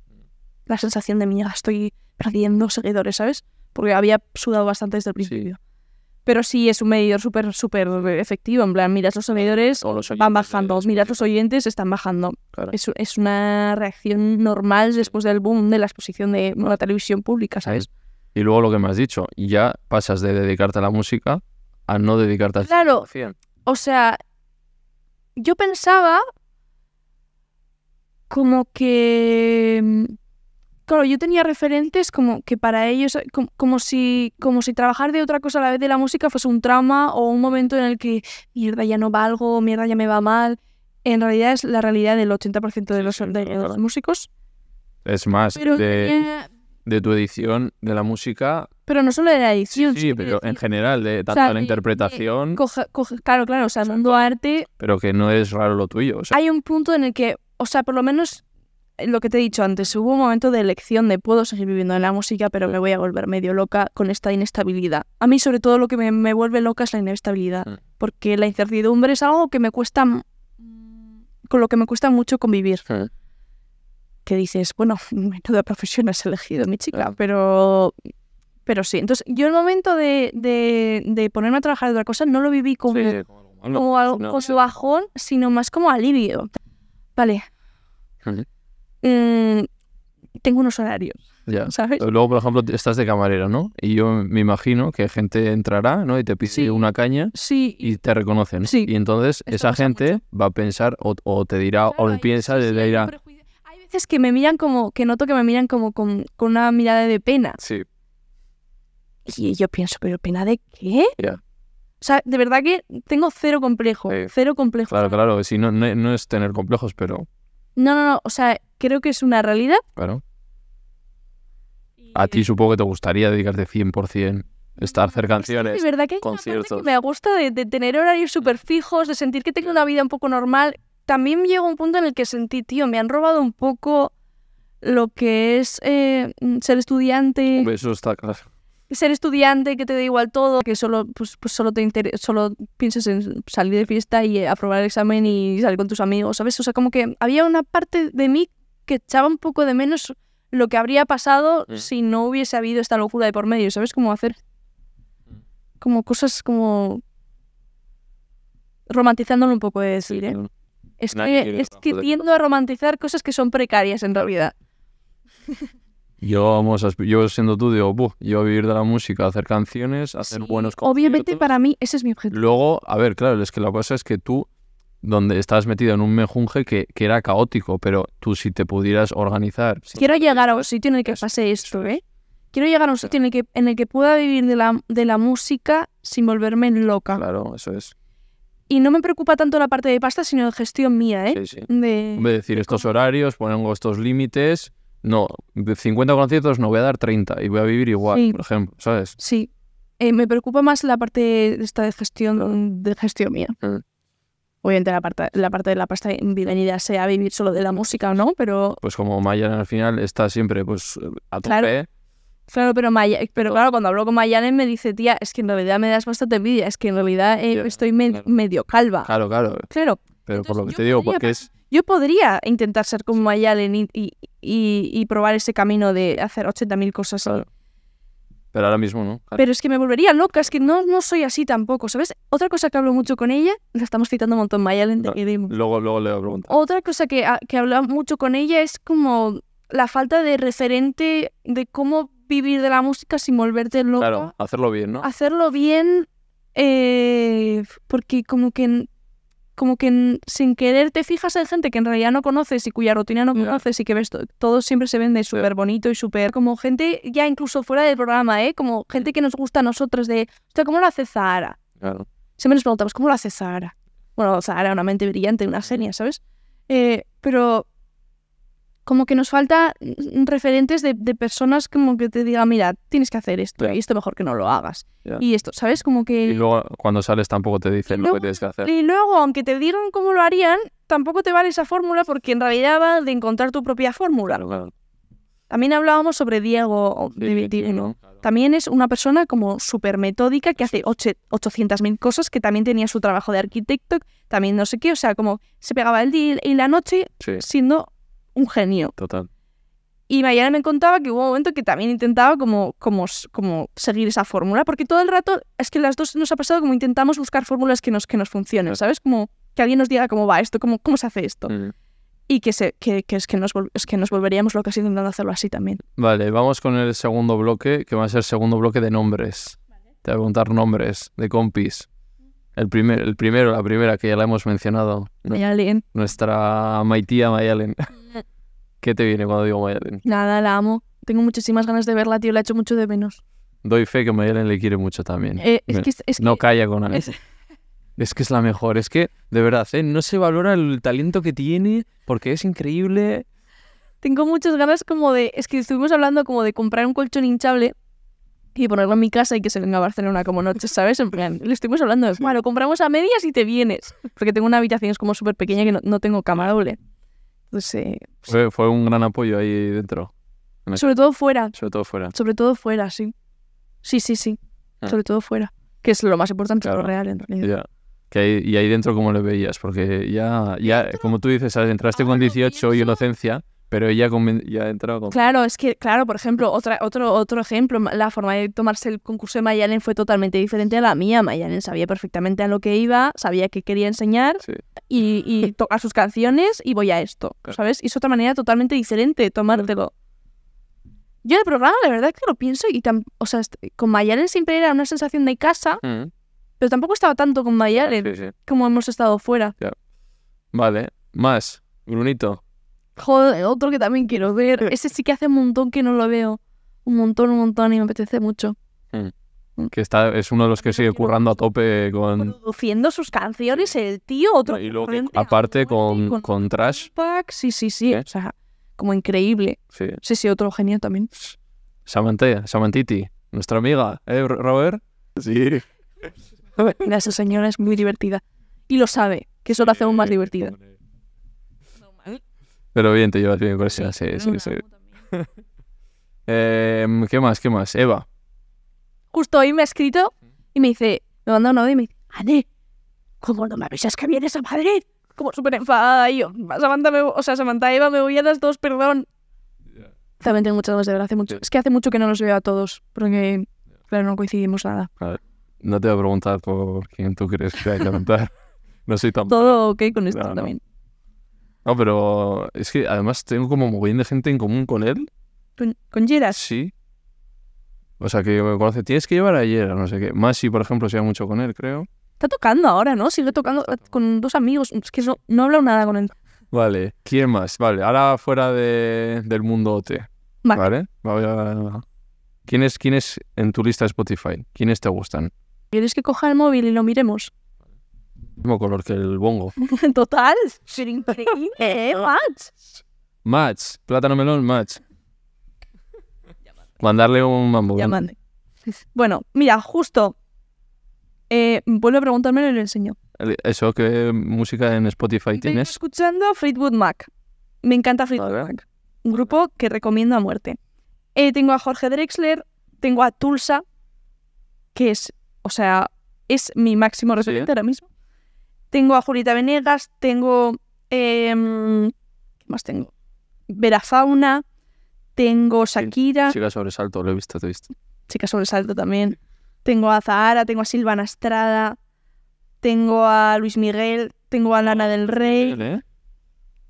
La sensación de mierda, estoy perdiendo seguidores, ¿sabes? Porque había sudado bastante desde el principio pero sí es un medidor súper, súper efectivo. En plan, miras los o van bajando, miras los oyentes, están bajando. Es, una reacción normal después del boom de la exposición de la televisión pública, ¿sabes? Y luego lo que me has dicho, ya pasas de dedicarte a la música a no dedicarte a Claro, o sea, yo pensaba como que mm, claro, yo tenía referentes como que para ellos, eh, como, si, como si trabajar de otra cosa a la vez de la música fuese un trauma o un momento en el que mierda ya no valgo, mierda ya me va mal. En realidad es la realidad del 80% de los, de los músicos. Es más, de, de, tu edición de la música. Pero no solo de la edición. Sí, pero en general, de tanto la interpretación. claro, claro, o sea, arte. Pero que no es raro lo tuyo. Hay un punto en el que, o sea, por lo menos lo que te he dicho antes, hubo un momento de elección de puedo seguir viviendo en la música, pero me voy a volver medio loca con esta inestabilidad. A mí sobre todo lo que me, vuelve loca es la inestabilidad, mm. porque la incertidumbre es algo que me cuesta, con lo que me cuesta mucho convivir. Mm. Que dices, bueno, toda profesión has elegido, mi chica, pero, pero sí. Entonces, yo el momento de, ponerme a trabajar en otra cosa no lo viví como, como algo, bajón, sino más como alivio. Vale, Mm, tengo unos horarios. Ya. ¿sabes? Luego, por ejemplo, estás de camarera, ¿no? Y yo me imagino que gente entrará, ¿no? Y te pide una caña sí, y te reconocen. Sí, y entonces esa gente va a pensar o, te dirá o piensa de te dirá... Hay veces que me miran como, que noto que me miran como con, una mirada de pena. Sí. Y yo pienso, ¿pero pena de qué? ya O sea, de verdad que tengo cero complejo, cero complejo. Claro, claro, si no, no, es tener complejos, pero... No, no, no, o sea, creo que es una realidad. Claro. A ti supongo que te gustaría dedicarte 100% estar hacer mm, canciones. Es verdad que, conciertos. me gusta de, tener horarios súper fijos, de sentir que tengo una vida un poco normal. También llegó un punto en el que sentí, tío, me han robado un poco lo que es eh, mm, ser estudiante. Eso está claro. Ser estudiante, que te da igual todo, que solo, pues, pues solo, te solo piensas en salir de fiesta y eh, aprobar el examen y salir con tus amigos, ¿sabes? O sea, como que había una parte de mí que echaba un poco de menos lo que habría pasado mm. si no hubiese habido esta locura de por medio, ¿sabes? Como hacer como cosas como romantizándolo un poco de decir, ¿eh? Es que, tiendo a romantizar cosas que son precarias en realidad. Yo, vamos, yo siendo tú, digo, yo a vivir de la música, hacer canciones, hacer buenos conciertos. Obviamente para mí ese es mi objetivo. Luego, a ver, claro, es que la cosa es que tú donde estabas metido en un mejunje que, que, era caótico, pero tú si te pudieras organizar... Quiero llegar a un sitio en el que pase esto, ¿eh? Quiero llegar a un sitio en el que, en el que pueda vivir de la, de la música sin volverme loca. Claro, eso es. Y no me preocupa tanto la parte de pasta, sino de gestión mía, ¿eh? Sí, sí. De, decir, estos horarios, pongo estos límites. No, de 50 conciertos no voy a dar 30 y voy a vivir igual, por ejemplo, ¿sabes? Sí. Eh, me preocupa más la parte esta de gestión, de gestión mía. Mm. Obviamente la parte, la parte de la pasta bienvenida sea vivir solo de la música o no, pero... Pues como Mayan al final está siempre pues a tope. Claro, pero, pero claro, cuando hablo con Mayan me dice, tía, es que en realidad me das bastante envidia, es que en realidad eh, estoy medio calva. Claro, claro. Claro. Pero por lo que te digo, porque es... Yo podría intentar ser como Mayalen y, probar ese camino de hacer 80.000 cosas solo. Pero ahora mismo no. Pero es que me volvería loca, es que no, no soy así tampoco, ¿sabes? Otra cosa que hablo mucho con ella, la estamos citando un montón, Maya que Luego, luego le voy a preguntar. Otra cosa que, ah, hablo mucho con ella es como la falta de referente de cómo vivir de la música sin volverte loca. Claro, hacerlo bien, ¿no? Hacerlo bien, eh, porque como que como que sin querer te fijas en gente que en realidad no conoces y cuya rutina no conoces y que ves todo, siempre se vende súper bonito y súper como gente ya incluso fuera del programa, ¿eh? Como gente que nos gusta a nosotros de, o sea, ¿cómo lo hace Zahara? Claro. Siempre nos preguntamos, ¿cómo lo hace Zahara? Bueno, Zahara, una mente brillante, una genia, ¿sabes? Eh, pero como que nos falta referentes de, personas como que te diga, mira, tienes que hacer esto y esto mejor que no lo hagas. Y esto, ¿sabes? Como que... Y luego cuando sales tampoco te dicen lo que tienes que hacer. Y luego, aunque te digan cómo lo harían, tampoco te vale esa fórmula porque en realidad va de encontrar tu propia fórmula. También hablábamos sobre Diego, También es una persona como súper metódica que hace 800.000 cosas, que también tenía su trabajo de arquitecto, también no sé qué, o sea, como se pegaba el día y la noche siendo un genio. Total. Y Mayana me contaba que hubo un momento que también intentaba como, como, como seguir esa fórmula, porque todo el rato es que las dos nos ha pasado como intentamos buscar fórmulas que nos, que nos funcionen, ¿sabes? Como que alguien nos diga cómo va esto, cómo, cómo se hace esto. Y que, se, que, es que, nos, es que nos volveríamos locas intentando hacerlo así también. Vale, vamos con el segundo bloque, que va a ser el segundo bloque de nombres. Te voy a preguntar nombres de compis. El, el primero, la primera, que ya la hemos mencionado. Mayalen. Nuestra maitía Mayalen. ¿Qué te viene cuando digo Mayalen? Nada, la amo. Tengo muchísimas ganas de verla, tío. La hecho mucho de menos. Doy fe que Mayalen le quiere mucho también. Eh, no calla con Ana Es... que es la mejor. Es que, de verdad, ¿eh? no se valora el talento que tiene porque es increíble. Tengo muchas ganas como de... Es que estuvimos hablando como de comprar un colchón hinchable y ponerlo en mi casa y que se venga a Barcelona como noche, ¿sabes? En plan, le estuvimos hablando de, bueno, compramos a medias y te vienes. Porque tengo una habitación, es como súper pequeña que no, tengo cama doble. Entonces, eh, pues fue, fue, un gran apoyo ahí dentro. Sobre todo fuera. Sobre todo fuera. Sobre todo fuera, sí. Sí, sí, sí. Ah. Sobre todo fuera. Que es lo más importante, lo real en realidad. y ahí dentro, ¿cómo lo veías? Porque ya, ya como tú dices, ¿sabes? entraste con 18 y inocencia pero ella ha ya con... Claro, es que, claro, por ejemplo, otra, otro, otro ejemplo, la forma de tomarse el concurso de Mayalen fue totalmente diferente a la mía. Mayalen sabía perfectamente a lo que iba, sabía que quería enseñar y, y tocar sus canciones y voy a esto, ¿sabes? Y es otra manera totalmente diferente de tomártelo. Yo el programa, la verdad es que lo pienso y o sea, con Mayalen siempre era una sensación de casa, mm. pero tampoco estaba tanto con Mayalen como hemos estado fuera. Vale, más, Brunito. Joder, otro que también quiero ver. Ese sí que hace un montón que no lo veo. Un montón, un montón y me apetece mucho. Hmm. Mm. Que está, es uno de los que sigue currando a tope con... Produciendo sus canciones el tío, otro... aparte con, con, Trash. Pack. Sí, sí, sí. O sea, como increíble. Sí. sí, otro genio también. Samantha, Samantiti, nuestra amiga, ¿eh, Robert? Sí. Mira, esa señora es muy divertida. Y lo sabe, que eso la lo hace aún más divertida. Pero bien, te llevas bien con ella, sí, sí, sí. Em, ¿Qué más? ¿Qué más? Eva. Justo hoy me ha escrito y me dice, me manda un audio y me dice, Ane, ¿cómo no me avisas que vienes a Madrid? Como súper enfadada. Y yo, Samantha, me, o sea, Samantha, Eva, me voy a las dos, perdón. También tengo muchas ganas de ver. Hace mucho, Es que hace mucho que no los veo a todos, porque, claro, no coincidimos nada. no te voy a preguntar por quién tú crees que hay que cantar. no soy tan... Todo ok con esto también. No, pero es que además tengo como un montón de gente en común con él. ¿Con, Jeras. Sí. O sea, que me conoce. Tienes que llevar a Jeras, no sé qué. Masi, por ejemplo, se va mucho con él, creo. Está tocando ahora, ¿no? Sigue tocando con dos amigos. Es que no, no nada con él. Vale. ¿Quién más? Vale, ahora fuera del mundo OT. Vale. ¿Quién es, ¿Quién es en tu lista de Spotify? ¿Quiénes te gustan? ¿Quieres que coja el móvil y lo miremos? mismo color que el bongo. Total, increíble, ¿eh? Match. Match, plátano melón, match. Mandarle un mambo. Bueno, mira, justo. Eh, vuelve a preguntarme y le enseño. Eso, ¿qué música en Spotify tienes Estoy escuchando Fleetwood Mac. Me encanta Fleetwood Mac. Un grupo que recomiendo a muerte. Eh, tengo a Jorge Drexler, tengo a Tulsa, que es, o sea, es mi máximo referente ahora mismo. Tengo a Julita Venegas, tengo. Eh, ¿Qué más tengo? Vera Fauna, tengo Shakira. Chica Sobresalto, lo he visto, te he visto. Chica Sobresalto también. Tengo a Zahara, tengo a Silvana Estrada, tengo a Luis Miguel, tengo a ah, Lana del Rey. ¿eh?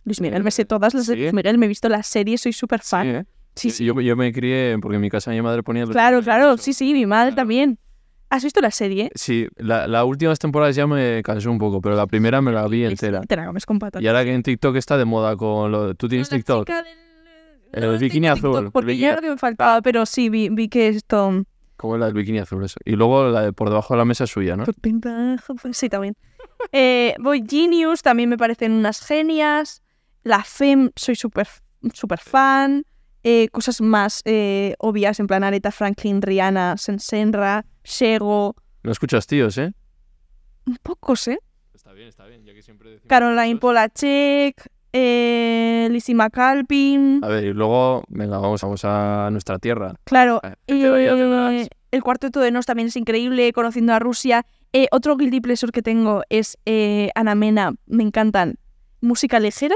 Luis Miguel, me sé todas las. series. Luis Miguel, me he visto las series, soy súper fan. Sí, ¿eh? sí, yo, me crié porque en mi casa mi madre ponía. Claro, claro, sí, sí, mi madre también. ¿Has visto la serie? Sí, la, la última temporada ya me cansó un poco, pero la primera me la vi entera. Y ahora que en TikTok está de moda con lo... ¿Tú tienes TikTok? El, bikini azul. Porque ya que me faltaba, ah. pero sí, vi, vi que esto... ¿Cómo es la del bikini azul? Eso? Y luego la de por debajo de la mesa suya, ¿no? Pues sí, también. eh, Genius también me parecen unas genias. La FEM, soy súper super fan. Eh, cosas más eh, obvias, en plan Aretha Franklin, Rihanna, Senra, Shego. No escuchas tíos, ¿eh? Un poco, ¿eh? Está bien, está bien, ya que siempre Caroline Polachek, eh, Lizzie A ver, y luego, venga, vamos, a nuestra tierra. Claro. Eh, el cuarteto de Nos también es increíble, conociendo a Rusia. otro guilty pleasure que tengo es Ana Mena, me encantan. Música ligera.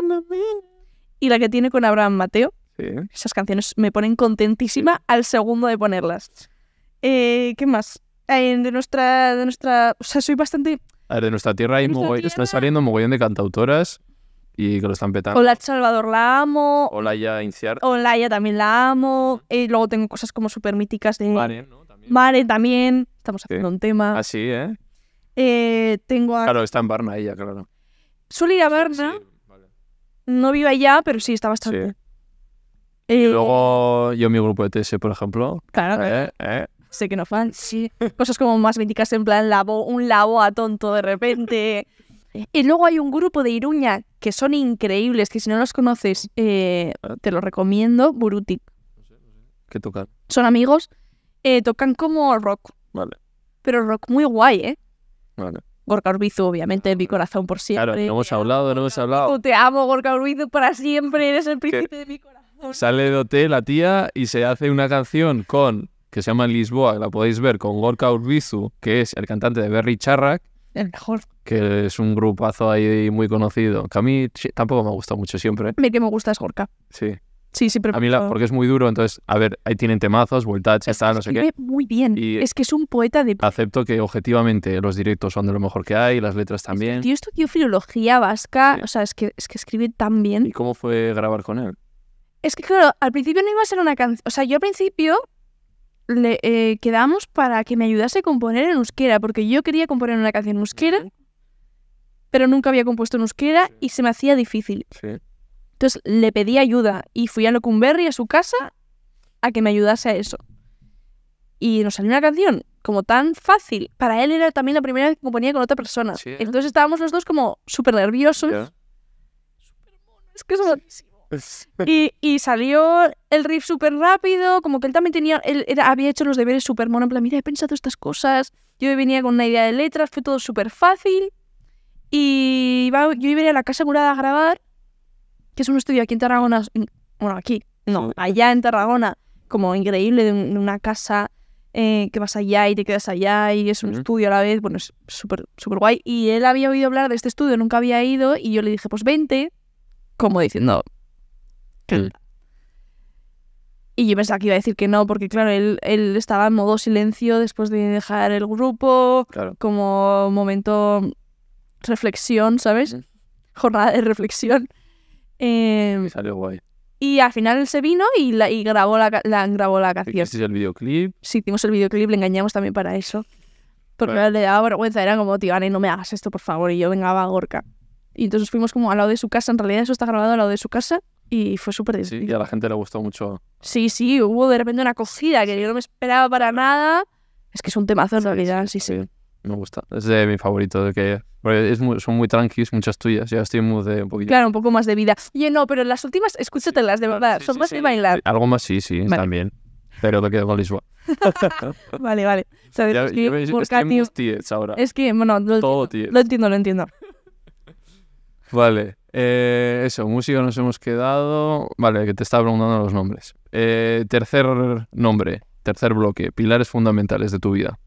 Y la que tiene con Abraham Mateo. Esas canciones me ponen contentísima al segundo de ponerlas. Eh, ¿Qué más? Eh, de nuestra, de nuestra. O sea, soy bastante. de nuestra tierra y saliendo un mogollón de cantautoras y que lo están petando. Hola Salvador la amo. Hola ya Hola ya también la amo. Y eh, luego tengo cosas como súper míticas de. Mare También. Estamos haciendo un tema. Así, ah, ¿eh? ¿eh? Tengo Claro, está en Barna ella, claro. Suele ir a Barna. No vive allá, pero sí, está bastante. Y eh, luego yo mi grupo de TS, por ejemplo. Claro, eh, eh, Sé que no fan, sí. Cosas como más míticas en plan labo, un labo a tonto de repente. y luego hay un grupo de Iruña que son increíbles, que si no los conoces, eh, te los recomiendo, Buruti. ¿Qué tocan? Son amigos, tocan como rock. Vale. Pero rock muy guay, ¿eh? Vale. Gorka Urbizu, obviamente, en mi corazón por siempre. Claro, no hemos hablado, no hemos hablado. Te amo, Gorka Urbizu, para siempre, eres el príncipe de mi corazón. Sale de la tía y se hace una canción con, que se llama Lisboa, la podéis ver, con Gorka Urbizu, que es el cantante de Berry Charrac. Que es un grupazo ahí muy conocido. Que a mí tampoco me ha gustado mucho siempre. A mí que me gusta es Gorka. Sí. Sí, siempre. A mí la, porque es muy duro, entonces, a ver, ahí tienen temazos, voltage, está, no sé qué. Muy bien. es que es un poeta de. Acepto que objetivamente los directos son de lo mejor que hay, las letras también. Yo estudió filología vasca, o sea, es que, es que escribe tan bien. ¿Y cómo fue grabar con él? Es que claro, al principio no iba a ser una canción. O sea, yo al principio le eh, quedamos para que me ayudase a componer en euskera, porque yo quería componer una canción en euskera, pero nunca había compuesto en euskera y se me hacía difícil. Sí. Entonces le pedí ayuda y fui a Locumberri, a su casa, a que me ayudase a eso. Y nos salió una canción como tan fácil. Para él era también la primera vez que componía con otra persona. Entonces estábamos los dos como súper nerviosos. Es que es pues, y, salió el riff súper rápido, como que él también tenía, él había hecho los deberes súper mono, en plan, mira, he pensado estas cosas, yo venía con una idea de letras, fue todo súper fácil. Y yo iba a la Casa Murada a grabar, que es un estudio aquí en Tarragona, bueno, aquí, no, allá en Tarragona, como increíble, de, una casa eh, que vas allá y te quedas allá y es un estudio a la vez, bueno, es súper súper guay. Y él había oído hablar de este estudio, nunca había ido y yo le dije, pues vente, como diciendo, Mm. Y yo pensaba que iba a decir que no, porque claro, él, estaba en modo silencio después de dejar el grupo, como momento reflexión, ¿sabes? Jornada de reflexión. Em, salió guay. Y al final él se vino y, la, y grabó, la, la, grabó la canción. el videoclip? Sí, hicimos el videoclip, le engañamos también para eso. Porque le daba vergüenza, era como, tío, no me hagas esto, por favor. Y yo, vengaba a Gorka. Y entonces fuimos como al lado de su casa, en realidad eso está grabado al lado de su casa y fue súper divertido. Sí, y a la gente le gustó mucho. Sí, sí, hubo de repente una acogida que yo no me esperaba para nada. Es que es un temazo en que realidad, sí, sí. Me gusta, es de mi favorito, de que es muy, son muy tranquilos, muchas tuyas, ya estoy muy de un poquito. Claro, un poco más de vida. Oye, no, pero las últimas, escúchatelas, de verdad, son más de bailar. Algo más, sí, sí, también. Pero te quedo con Lisboa. vale, vale. ¿Sabes? es que, yo, ahora. Es que, bueno, lo entiendo, lo entiendo. Vale. Eh, eso, música nos hemos quedado. Vale, que te estaba preguntando los nombres. Eh, tercer nombre, tercer bloque, pilares fundamentales de tu vida.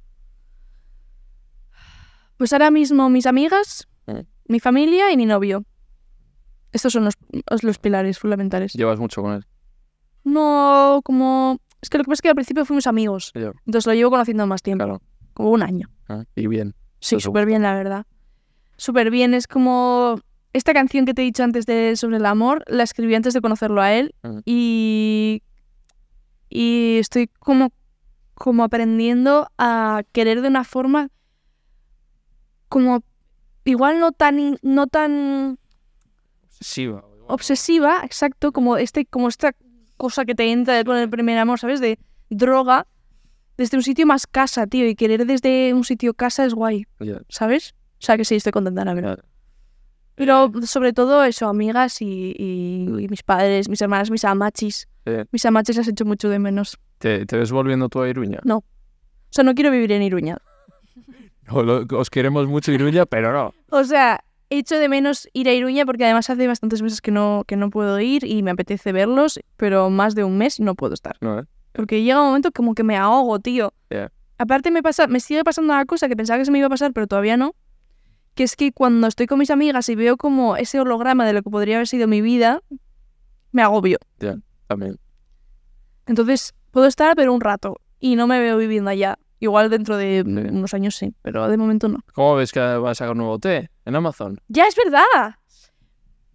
Pues ahora mismo mis amigas, mm. mi familia y mi novio. Estos son los, pilares fundamentales. ¿Llevas mucho con él? No, como... Es que lo que pasa es que al principio fuimos amigos. Entonces lo llevo conociendo más tiempo. Como un año. Ah, y bien. Sí, súper bien, la verdad. Súper bien. Es como... Esta canción que te he dicho antes de sobre el amor, la escribí antes de conocerlo a él y, y estoy como, como aprendiendo a querer de una forma como igual no tan no tan obsesiva obsesiva exacto como este como esta cosa que te entra con el primer amor sabes de droga desde un sitio más casa tío y querer desde un sitio casa es guay sabes o sea que sí estoy contenta la pero sobre todo eso, amigas y, y, mis padres, mis hermanas, mis amachis. Mis amachis has hecho mucho de menos. ¿Te, ¿Te, ves volviendo tú a Iruña? No. O sea, no quiero vivir en Iruña. os queremos mucho Iruña, pero no. O sea, echo de menos ir a Iruña porque además hace bastantes meses que no, que no puedo ir y me apetece verlos, pero más de un mes no puedo estar. No, ¿eh? Porque llega un momento como que me ahogo, tío. Aparte me pasa, me sigue pasando la cosa que pensaba que se me iba a pasar, pero todavía no que es que cuando estoy con mis amigas y veo como ese holograma de lo que podría haber sido mi vida, me agobio. también. Entonces, puedo estar, pero un rato, y no me veo viviendo allá. Igual dentro de unos años sí, pero de momento no. ¿Cómo ves que van a sacar un nuevo té en Amazon? ¡Ya, es verdad!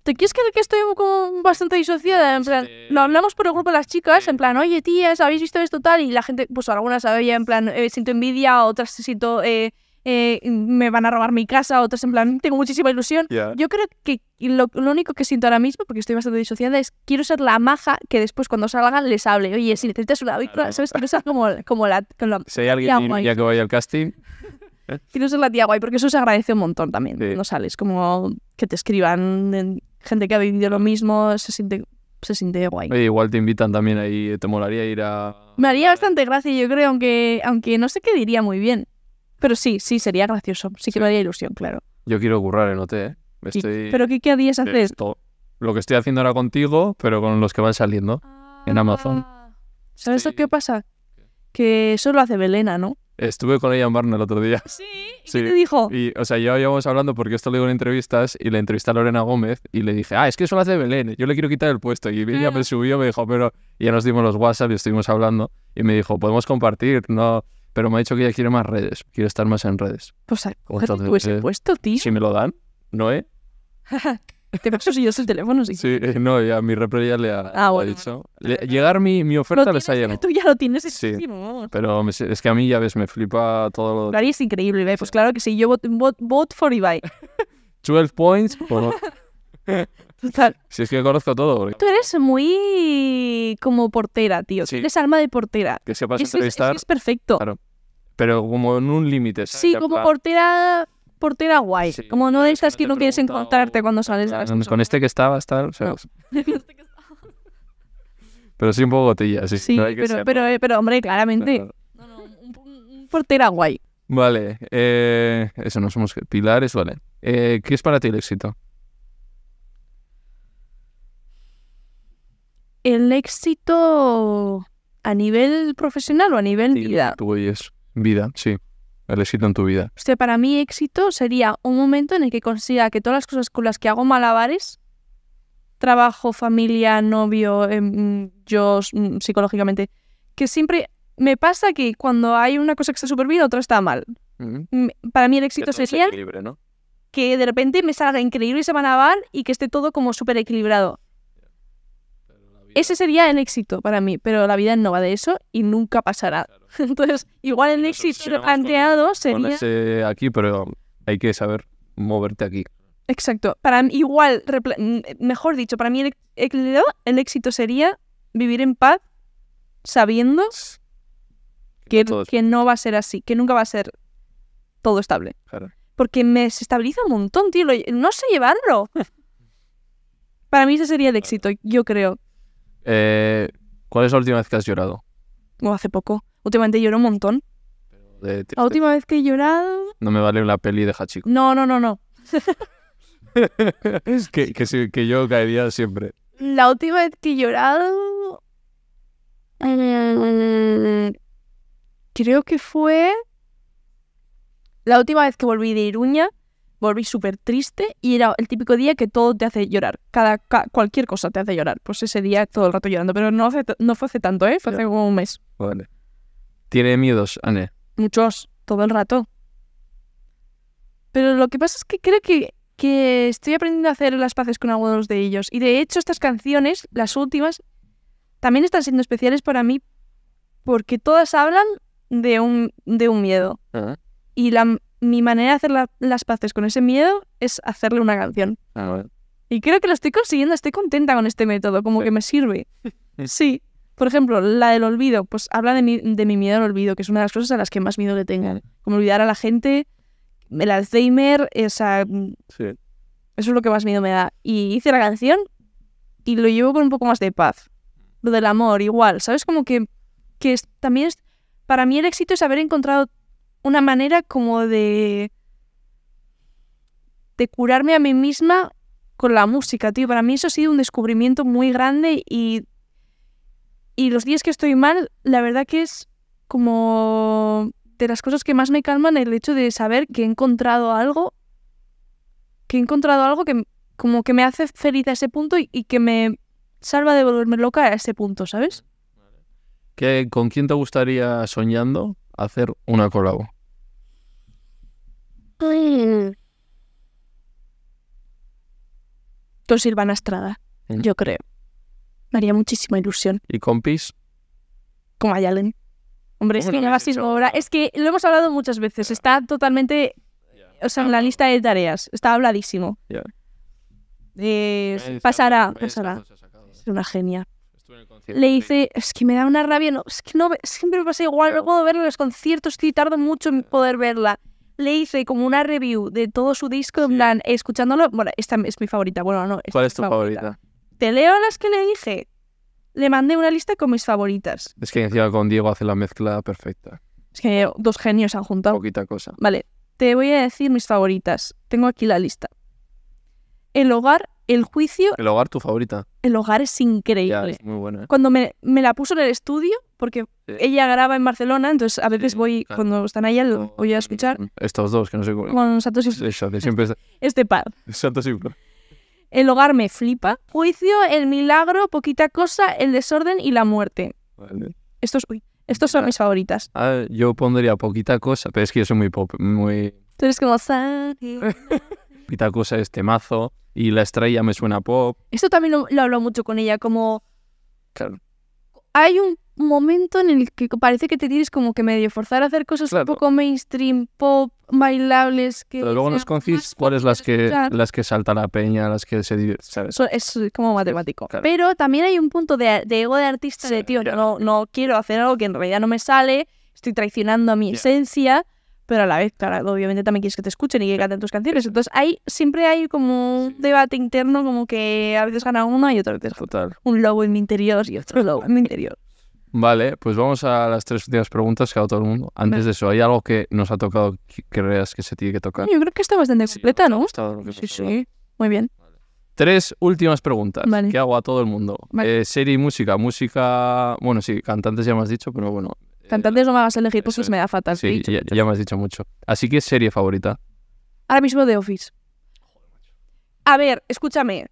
¿Te quieres creer que estoy como bastante disociada? En plan, este lo hablamos por el grupo de las chicas, en plan, oye, tías, ¿habéis visto esto tal? Y la gente, pues algunas sabía, en plan, eh, siento envidia, otras siento eh, eh, me van a robar mi casa, otros en plan, tengo muchísima ilusión. Yo creo que lo, único que siento ahora mismo, porque estoy bastante disociada, es quiero ser la maja que después cuando salgan les hable. Oye, si necesitas una ¿sabes? Quiero ser como, como la, Si hay alguien ya, que vaya al casting... Quiero ser la tía guay, porque eso se agradece un montón también. No sales como que te escriban gente que ha vivido lo mismo, se siente se siente guay. Oye, igual te invitan también ahí, te molaría ir a... Me haría bastante gracia, yo creo, aunque, aunque no sé qué diría muy bien. Pero sí, sí, sería gracioso. Sí que me haría ilusión, claro. Yo quiero currar en OT, ¿eh? ¿Pero qué, qué días haces? Esto, lo que estoy haciendo ahora contigo, pero con los que van saliendo en Amazon. Ah, ¿Sabes lo que pasa? Que eso lo hace Belena, ¿no? Estuve con ella en Barna el otro día. Sí, ¿Y sí. ¿qué te dijo? Y, o sea, ya íbamos hablando porque esto lo digo en entrevistas y le entrevisté a Lorena Gómez y le dije, ah, es que eso lo hace Belén, yo le quiero quitar el puesto. Y ella me subió, me dijo, pero ya nos dimos los WhatsApp y estuvimos hablando y me dijo, podemos compartir, ¿no? Pero me ha dicho que ya quiere más redes, quiere estar más en redes. Pues cógete tú ese eh, puesto, tío. Si me lo dan, ¿no, eh? Te paso si yo soy el teléfono, sí. Sí, eh, no, ya mi repre ya le ha, ah, dicho. llegar mi, mi oferta les ha llegado. Tú ya lo tienes, Sí. Pero es que a mí, ya ves, me flipa todo lo... Claro, es increíble, ¿eh? Pues claro que sí, yo voto vote- vote for Ibai. 12 points por... Si es que conozco todo. Tú eres muy como portera, tío. Eres alma de portera. Que sepas es, entrevistar. perfecto. Pero como en un límite. Sí, como portera portera guay. como no de que no quieres encontrarte cuando sales. con este que estaba, estar. Pues pero sí un poco gotilla, sí. Eh, pero, hombre, claramente. un, portera guay. Vale, eh, eso no somos pilares, vale. Eh, ¿Qué es para ti el éxito? el éxito a nivel profesional o a nivel vida. Tú oyes vida, sí. El éxito en tu vida. sea, para mí éxito sería un momento en el que consiga que todas las cosas con las que hago malabares, trabajo, familia, novio, em, yo mm, psicológicamente, que siempre me pasa que cuando hay una cosa que está súper bien, otra está mal. Mm, para mí el éxito sería que de repente me salga increíble ese malabar y que esté todo como súper equilibrado. Ese sería el éxito para mí, pero la vida no va de eso y nunca pasará. Entonces, igual el éxito planteado sería... Con aquí, pero hay que saber moverte aquí. Exacto. Para mí, igual, mejor dicho, para mí el, éxito sería vivir en paz sabiendo que, no va a ser así, que nunca va a ser todo estable. Porque me desestabiliza un montón, tío. no sé llevarlo. para mí ese sería el éxito, yo creo. Eh, ¿Cuál es la última vez que has llorado? hace poco. Últimamente lloro un montón. la última vez que he llorado. No me vale la peli de Hachiko. No, no, no, no. es que, que, que, yo caería siempre. La última vez que he llorado. Eh, creo que fue. La última vez que volví de Iruña volví súper triste y era el típico día que todo te hace llorar. Cada, cualquier cosa te hace llorar. Pues ese día todo el rato llorando. Pero no, no fue hace tanto, ¿eh? Fue hace como un mes. ¿Tiene miedos, Anne? Muchos, todo el rato. Pero lo que pasa es que creo que, estoy aprendiendo a hacer las paces con algunos de ellos. Y de hecho, estas canciones, las últimas, también están siendo especiales para mí porque todas hablan de un, de un miedo. Ah. Y la, mi manera de hacer las paces con ese miedo es hacerle una canción. Ah, y creo que lo estoy consiguiendo, estoy contenta con este método, como que me sirve. Sí. Por ejemplo, la del olvido, pues habla de mi, de mi miedo al olvido, que es una de las cosas a las que más miedo le tengo. Como olvidar a la gente, el Alzheimer, esa... Sí. Eso es lo que más miedo me da. Y hice la canción y lo llevo con un poco más de paz. Lo del amor, igual, ¿sabes? Como que, que también es... Para mí el éxito es haber encontrado una manera como de, de curarme a mí misma con la música, tío. Para mí eso ha sido un descubrimiento muy grande y, y los días que estoy mal, la verdad que es como de las cosas que más me calman el hecho de saber que he encontrado algo, que he encontrado algo que como que me hace feliz a ese punto y, que me salva de volverme loca a ese punto, ¿sabes? ¿Qué, ¿Con quién te gustaría soñando? hacer una colabo? Con mm. Silvana Estrada, mm. yo creo. Me haría muchísima ilusión. ¿Y compis? Con Ayalen. Hombre, es que no ahora. Es que lo hemos hablado muchas veces. Está totalmente. O sea, en la ah. lista de tareas. Está habladísimo. pasará, pasará. Pues es una genia le hice, es que me da una rabia, no, es que no, siempre me pasa igual, no puedo ver los conciertos, y tardo mucho en poder verla. Le hice como una review de todo su disco, en plan, escuchándolo, bueno, esta es mi favorita, bueno, no. ¿Cuál es tu favorita? Te leo las que le dije. Le mandé una lista con mis favoritas. Es que encima con Diego hace la mezcla perfecta. Es que dos genios han juntado. Poquita cosa. Vale, te voy a decir mis favoritas. Tengo aquí la lista. El hogar, el juicio. El hogar, tu favorita el hogar es increíble. Ya, muy ¿eh? Cuando me, la puso en el estudio, porque ella graba en Barcelona, entonces a veces voy, cuando están ahí lo voy a escuchar. Estos dos, que no sé cómo. Con Santos y... Eso, Este par. Santos y... El hogar me flipa. Juicio, el milagro, poquita cosa, el desorden y la muerte. Vale. Estos, estos son mis favoritas. Ah, yo pondría poquita cosa, pero es que yo soy muy pop, muy... Tú eres como... Eh. poquita cosa este mazo y la estrella me suena pop. Esto también lo, hablo mucho con ella, como... Claro. Hay un momento en el que parece que te tienes como que medio forzar a hacer cosas un poco mainstream, pop, bailables. Que pero luego nos concis cuáles las que, las que salta la peña, las que se divierten. Es como matemático. Pero también hay un punto de, ego de artista de tío, no, no quiero hacer algo que en realidad no me sale, estoy traicionando a mi esencia pero a la vez, claro, obviamente también quieres que te escuchen y que canten tus canciones. Entonces, ahí siempre hay como un debate interno, como que a veces gana una y otras veces Total. un lobo en mi interior y otro lobo en mi interior. Vale, pues vamos a las tres últimas preguntas que ha todo el mundo. Antes de eso, ¿hay algo que nos ha tocado que creas que se tiene que tocar? Yo creo que está bastante completa, ¿no? sí, sí, muy bien. Tres últimas preguntas que hago a todo el mundo. Eh, serie y música. Música, bueno, sí, cantantes ya me has dicho, pero bueno, Cantantes eh, no me vas a elegir porque se me da fatal. Sí, ya, me has dicho mucho. Así que serie favorita. Ahora mismo The Office. A ver, escúchame.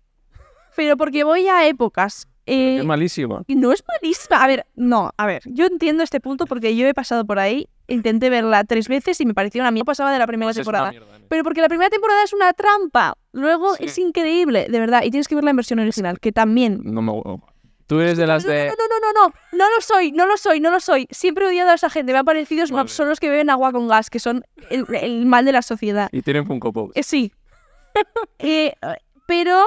Pero porque voy a épocas. es eh, malísima. No es malísima. A ver, no, a ver. Yo entiendo este punto porque yo he pasado por ahí. Intenté verla tres veces y me pareció una mierda. pasaba de la primera pues temporada. ¿eh? Pero porque la primera temporada es una trampa. Luego es increíble, de verdad. Y tienes que ver la versión original, que también. No me Tú eres de las de. No, no, no, no, no, no lo soy, no lo soy, no lo soy. Siempre he odiado a esa gente. Me han parecido son los que beben agua con gas, que son el, mal de la sociedad. Y tienen Funko Pops. Eh, sí. Eh, pero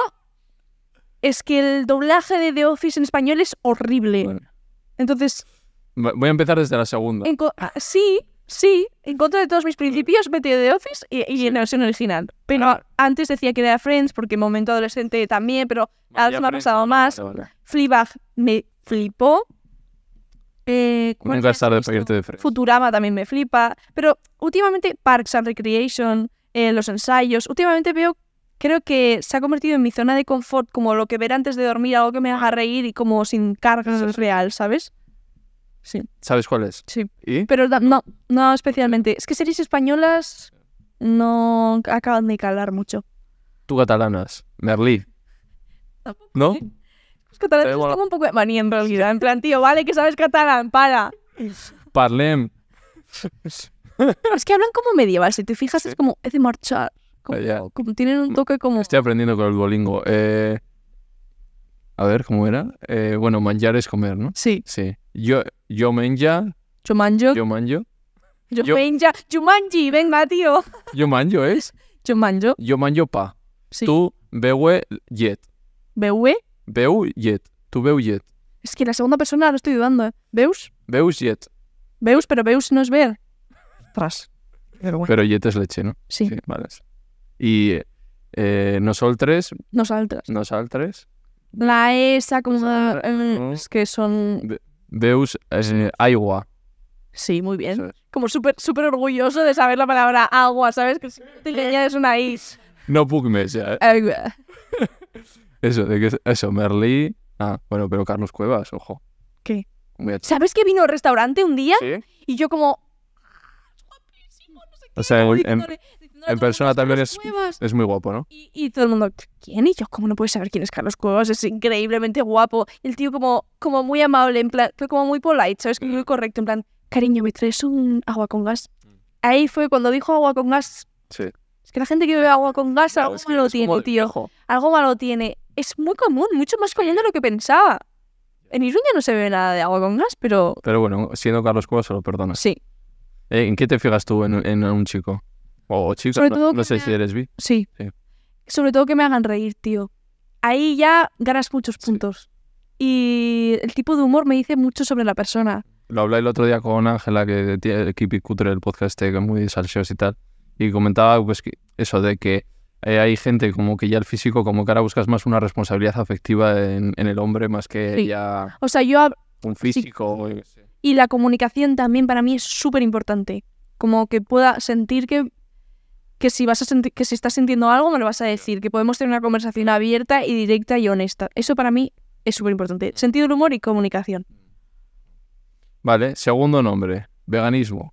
es que el doblaje de The Office en español es horrible. Entonces. Voy a empezar desde la segunda. Ah, sí, Sí, en contra de todos mis principios, metido de Office y, en la versión original. Pero antes decía que era Friends, porque en momento adolescente también, pero ahora me ha pasado más. Vale, me flipó. Eh, Nunca de Friends. Futurama también me flipa. Pero últimamente Parks and Recreation, eh, los ensayos, últimamente veo, creo que se ha convertido en mi zona de confort, como lo que ver antes de dormir, algo que me haga reír y como sin cargas real, ¿sabes? ¿Sabes cuál es? Sí. Pero no, no especialmente. Es que series españolas no acaban de calar mucho. Tú catalanas, Merlí. ¿No? ¿eh? Los catalanes es como un poco de en realidad. En plan, tío, vale, que sabes catalán, para. Parlem. es que hablan como medieval. Si te fijas, es como, es de marchar. Eh, como, tienen un toque como... Estoy aprendiendo con el bolingo. Eh... A ver, ¿cómo era? Eh, bueno, manjar es comer, ¿no? Sí. Sí. Yo, yo menja. Yo manjo. Yo manjo. Yo, yo menja. Yo manji, venga, tío. Yo manjo es. Yo manjo. Yo manjo pa. Sí. Tú beue yet. ¿Beue? Beu yet. Tú beu yet. Es que la segunda persona lo estoy dudando, ¿eh? ¿Beus? Beus yet. Beus, pero beus no es ver. Tras. Pero, bueno. pero yet es leche, ¿no? Sí. vale. Y eh, tres. Nos Nosotras. tres. La esa, como. Eh, mm. Es que son. Deus es agua. Sí, muy bien. Como súper súper orgulloso de saber la palabra agua, ¿sabes? Que te una is. No pugmes, ya. Eh. eso, eso, Merlí. Ah, bueno, pero Carlos Cuevas, ojo. ¿Qué? ¿Sabes que vino al restaurante un día? Y yo como... Ah, o sea, en persona también es, es, muy guapo, ¿no? Y, todo el mundo, ¿quién? Y yo, ¿cómo no puedes saber quién es Carlos Cuevas? Es increíblemente guapo. El tío como, como muy amable, en plan, fue como muy polite, ¿sabes? Muy correcto, en plan, cariño, ¿me traes un agua con gas? Mm. Ahí fue cuando dijo agua con gas. Sí. Es que la gente que bebe agua con gas, algo malo tiene, tío. Algo malo tiene. Es muy común, mucho más común de lo que pensaba. En Iruña no se bebe nada de agua con gas, pero... Pero bueno, siendo Carlos Cuevas se lo perdona. Sí. Eh, ¿En qué te fijas tú en, en un chico? O chicos, no, sé si eres Sí. Sobre todo que me hagan reír, tío. Ahí ya ganas muchos puntos. Y el tipo de humor me dice mucho sobre la persona. Lo hablé el otro día con Ángela, que tiene el el podcast, este, que es muy salseos y tal. Y comentaba pues, eso de que eh, hay gente como que ya el físico, como que ahora buscas más una responsabilidad afectiva en, el hombre más que ya. O sea, yo. Un físico. Y la comunicación también para mí es súper importante. Como que pueda sentir que que si, vas a que si estás sintiendo algo me lo vas a decir, que podemos tener una conversación abierta y directa y honesta. Eso para mí es súper importante. Mm. Sentido del humor y comunicación. Mm. Vale, segundo nombre, veganismo.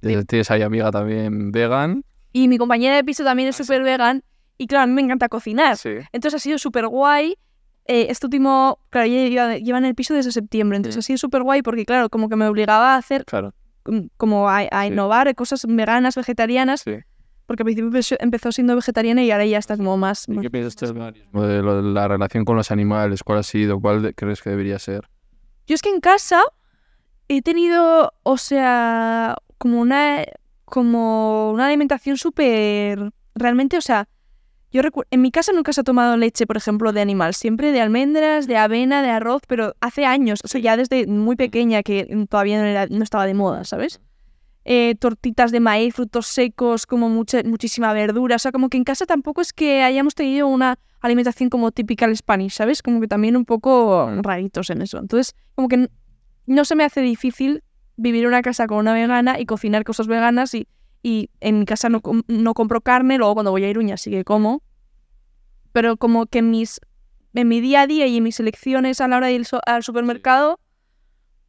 Tienes ahí amiga también vegan. Y mi compañera de piso también es ah, súper vegan. Y claro, a mí me encanta cocinar. Entonces ha sido súper guay. Eh, este último, claro, lleva, en el piso desde septiembre. Entonces ha sido súper guay porque, claro, como que me obligaba a hacer, claro. Mm, como a, innovar cosas veganas, vegetarianas. Porque al principio empezó siendo vegetariana y ahora ya está como más... ¿Y qué piensas tú de la relación con los animales? ¿Cuál ha sido? ¿Cuál crees que debería ser? Yo es que en casa he tenido, o sea, como una, como una alimentación súper... Realmente, o sea, yo en mi casa nunca se ha tomado leche, por ejemplo, de animal, siempre de almendras, de avena, de arroz, pero hace años, o sea, ya desde muy pequeña que todavía no estaba de moda, ¿sabes? Eh, tortitas de maíz, frutos secos, como muchísima verdura. O sea, como que en casa tampoco es que hayamos tenido una alimentación como típica al Spanish, ¿sabes? Como que también un poco raritos en eso. Entonces, como que no se me hace difícil vivir en una casa con una vegana y cocinar cosas veganas y, y en mi casa no, no, compro carne, luego cuando voy a Iruña sí que como. Pero como que mis, en mi día a día y en mis elecciones a la hora de ir al supermercado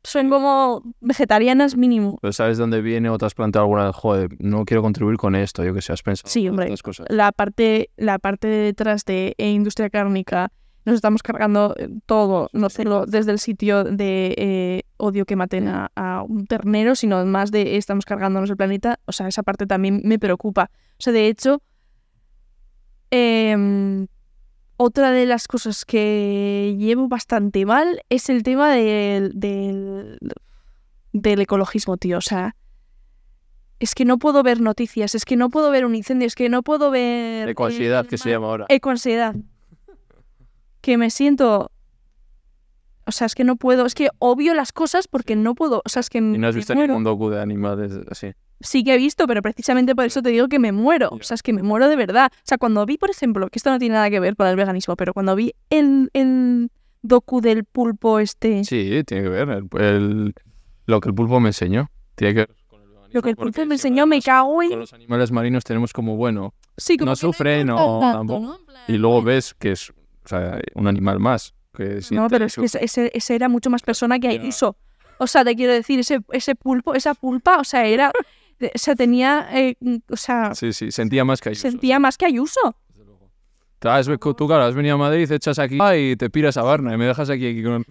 son como vegetarianas mínimo. Pero ¿sabes dónde viene o te has planteado alguna joder, no quiero contribuir con esto, yo que sé, has pensado? Sí, hombre, cosas? La, parte, la parte detrás de eh, industria cárnica, nos estamos cargando eh, todo, no solo desde el sitio de eh, odio que maten a, un ternero, sino más de estamos cargándonos el planeta, o sea, esa parte también me preocupa. O sea, de hecho, em, otra de las cosas que llevo bastante mal es el tema del, del, ecologismo, tío. O sea, es que no puedo ver noticias, es que no puedo ver un incendio, es que no puedo ver... Ecoansiedad, que se llama ahora. Ecoansiedad. Que me siento... O sea, es que no puedo, es que obvio las cosas porque no puedo, o sea, es que... Y no has visto ningún docu de animales así sí que he visto, pero precisamente por eso te digo que me muero. O sea, es que me muero de verdad. O sea, cuando vi, por ejemplo, que esto no tiene nada que ver con el veganismo, pero cuando vi el, el docu del pulpo este... Sí, tiene que ver. lo que el pulpo me enseñó. Tiene que Lo que el pulpo me enseñó, me cago en... los animales marinos tenemos como, bueno, sí, no sufren o tampoco. Y luego pues ves que es un animal más. no, pero es que ese, era mucho más persona que hizo O sea, te quiero decir, ese, ese pulpo, esa pulpa, o sea, era O sea, tenía. Eh, mm, o sea. Sí, sí, sentía más que Ayuso. Sentía más que Ayuso. Tú, cara, has venido a Madrid, echas aquí y te piras a Barna y me dejas aquí, con.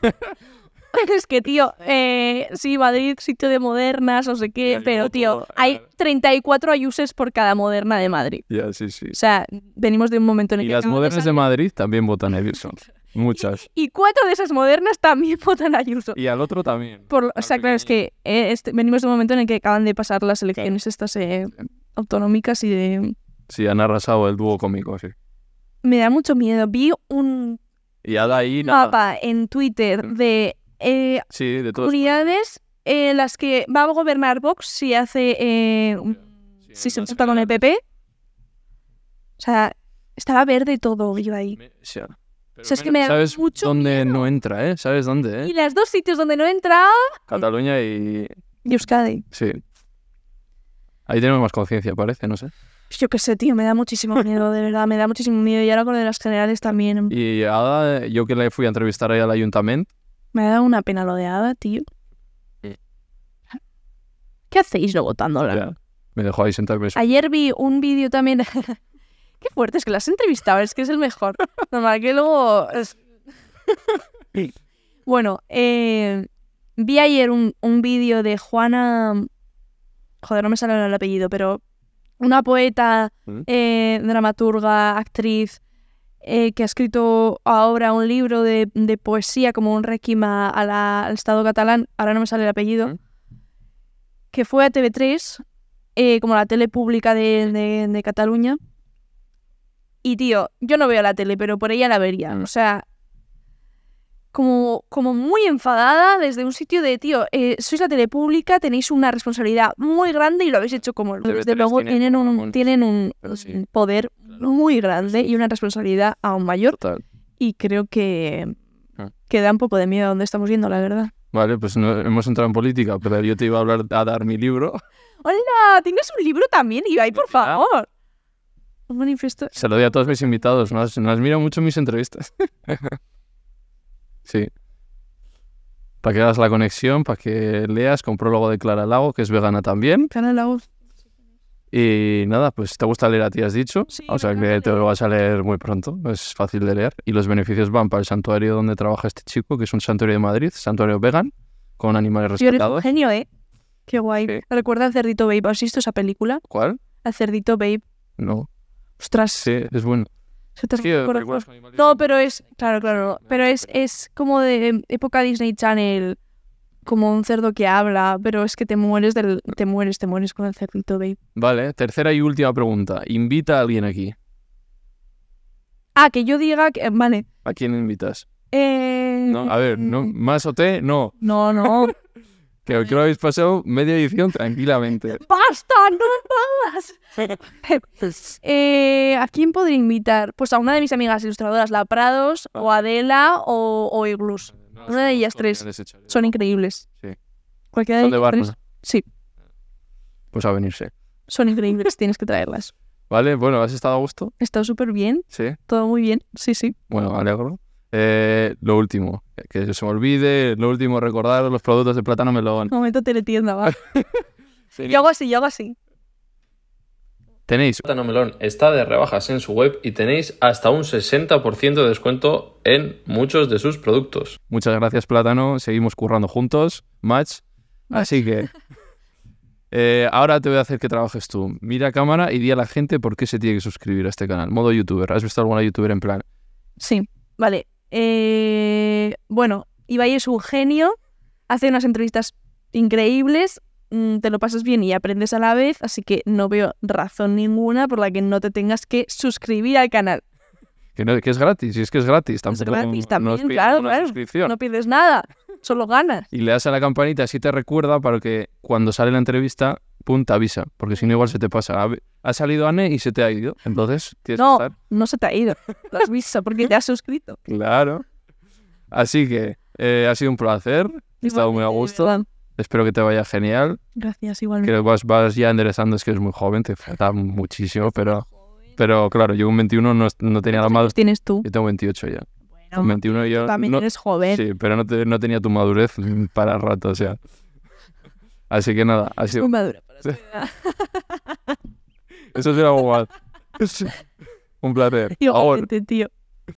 es que, tío, eh, sí, Madrid, sitio de modernas, no sé qué, pero, tío, hay 34 ayuses por cada moderna de Madrid. Ya, sí, sí. O sea, venimos de un momento en el que... Y las modernas de Madrid también votan Edison. Muchas. Y, cuatro de esas modernas también votan a Ayuso. Y al otro también. Por, o sea, claro, es que eh, este, venimos de un momento en el que acaban de pasar las elecciones estas eh, autonómicas y de... Sí, han arrasado el dúo cómico, sí. Me da mucho miedo. Vi un y mapa en Twitter de, eh, de en eh, las que va a gobernar Vox si hace... si se trata con el PP. O sea, estaba verde todo, iba ahí. ¿Sabes dónde no entra, eh? ¿Sabes dónde, eh? Y las dos sitios donde no entra... Cataluña y... Y Euskadi. Sí. Ahí tenemos más conciencia, parece, no sé. Yo qué sé, tío, me da muchísimo miedo, de verdad, me da muchísimo miedo. Y ahora con de las generales también. Y Ada, yo que le fui a entrevistar ahí al ayuntamiento. Me ha dado una pena lo de Ada, tío. Mm. ¿Qué hacéis no votándola? Ya, me dejó ahí sentarme. Ayer vi un vídeo también Qué fuerte, es que las entrevistaba, es que es el mejor. que luego... bueno, eh, vi ayer un, vídeo de Juana... Joder, no me sale el apellido, pero una poeta, mm. eh, dramaturga, actriz, eh, que ha escrito ahora un libro de, poesía como un réquima al Estado catalán, ahora no me sale el apellido, mm. que fue a TV3, como la tele pública de Cataluña, y tío, yo no veo la tele, pero por ella la vería. Mm. O sea, como, como muy enfadada desde un sitio de, tío, eh, sois la tele pública, tenéis una responsabilidad muy grande y lo habéis hecho como... Desde luego tienen un, tienen un, poder muy grande y una responsabilidad aún mayor. Y creo ah. que, da un poco de miedo a dónde estamos yendo, la verdad. Vale, pues hemos entrado en política, pero yo te iba a hablar a dar mi libro. Hola, ¿tienes un libro también, Ibai, por ah, favor? manifesto Se lo doy a todos mis invitados, no has, miro mucho mis entrevistas. sí. Para que hagas la conexión, para que leas con prólogo de Clara Lago, que es vegana también. Clara Lago. Y nada, pues te gusta leer a ti, has dicho. o sea que te lo vas a leer muy pronto, es fácil de leer. Y los beneficios van para el santuario donde trabaja este chico, que es un santuario de Madrid, santuario vegan, con animales respetados genio, ¿eh? Qué guay. ¿Recuerda al Cerdito Babe? ¿Has visto esa película? ¿Cuál? Al Cerdito Babe. No. Ostras. es bueno. no, pero es. Claro, claro. Pero es, es como de em, época Disney Channel. Como un cerdo que habla, pero es que te mueres te mueres, te mueres con el cerdito, babe. Vale, tercera y última pregunta. Invita a alguien aquí. Ah, que yo diga que. Vale. ¿A quién invitas? Eh... No, a ver, no, mm. más te, no. No, no. Creo que lo habéis pasado media edición tranquilamente. ¡Basta! ¡No me pagas! Eh, ¿A quién podría invitar? Pues a una de mis amigas ilustradoras, la Prados, o Adela, o, Iglus. Eh, una de ellas tres. ¿eh? Son increíbles. Sí. ¿Cualquiera de ellas Sí. Pues a venirse. Son increíbles, tienes que traerlas. Vale, bueno, ¿has estado a gusto? He estado súper bien. Sí. Todo muy bien, sí, sí. Bueno, alegro. Eh, lo último, que se me olvide, lo último, recordar los productos de plátano melón. Momento teletienda, va. y hago así, yo hago así. Tenéis Plátano Melón está de rebajas en su web y tenéis hasta un 60% de descuento en muchos de sus productos. Muchas gracias, Plátano. Seguimos currando juntos, Match. Así que. Eh, ahora te voy a hacer que trabajes tú. Mira cámara y di a la gente por qué se tiene que suscribir a este canal. Modo youtuber. ¿Has visto alguna youtuber en plan? Sí, vale. Eh, bueno, Ibai es un genio, hace unas entrevistas increíbles, mm, te lo pasas bien y aprendes a la vez, así que no veo razón ninguna por la que no te tengas que suscribir al canal. Que, es gratis, y es que es gratis. Tampoco es gratis también, no claro, No nada, solo ganas. Y le das a la campanita, así te recuerda para que cuando sale la entrevista punta avisa, porque si no igual se te pasa. Ha salido Anne y se te ha ido, entonces no, no se te ha ido, lo has visto porque te has suscrito. Claro. Así que eh, ha sido un placer, he estado muy a gusto. Espero que te vaya genial. Gracias, igualmente. Que vas, vas ya enderezando, es que eres muy joven, te falta muchísimo, pero, pero claro, yo un 21 no, tenía la pues madurez. tienes tú? Yo tengo 28 ya. Bueno, 21 yo... También eres joven. Sí, pero no, tenía tu madurez para rato, o sea. Así que nada, ha sido... Muy madura. Eso es una bobada. Un placer. Yo, Ahora. Este tío.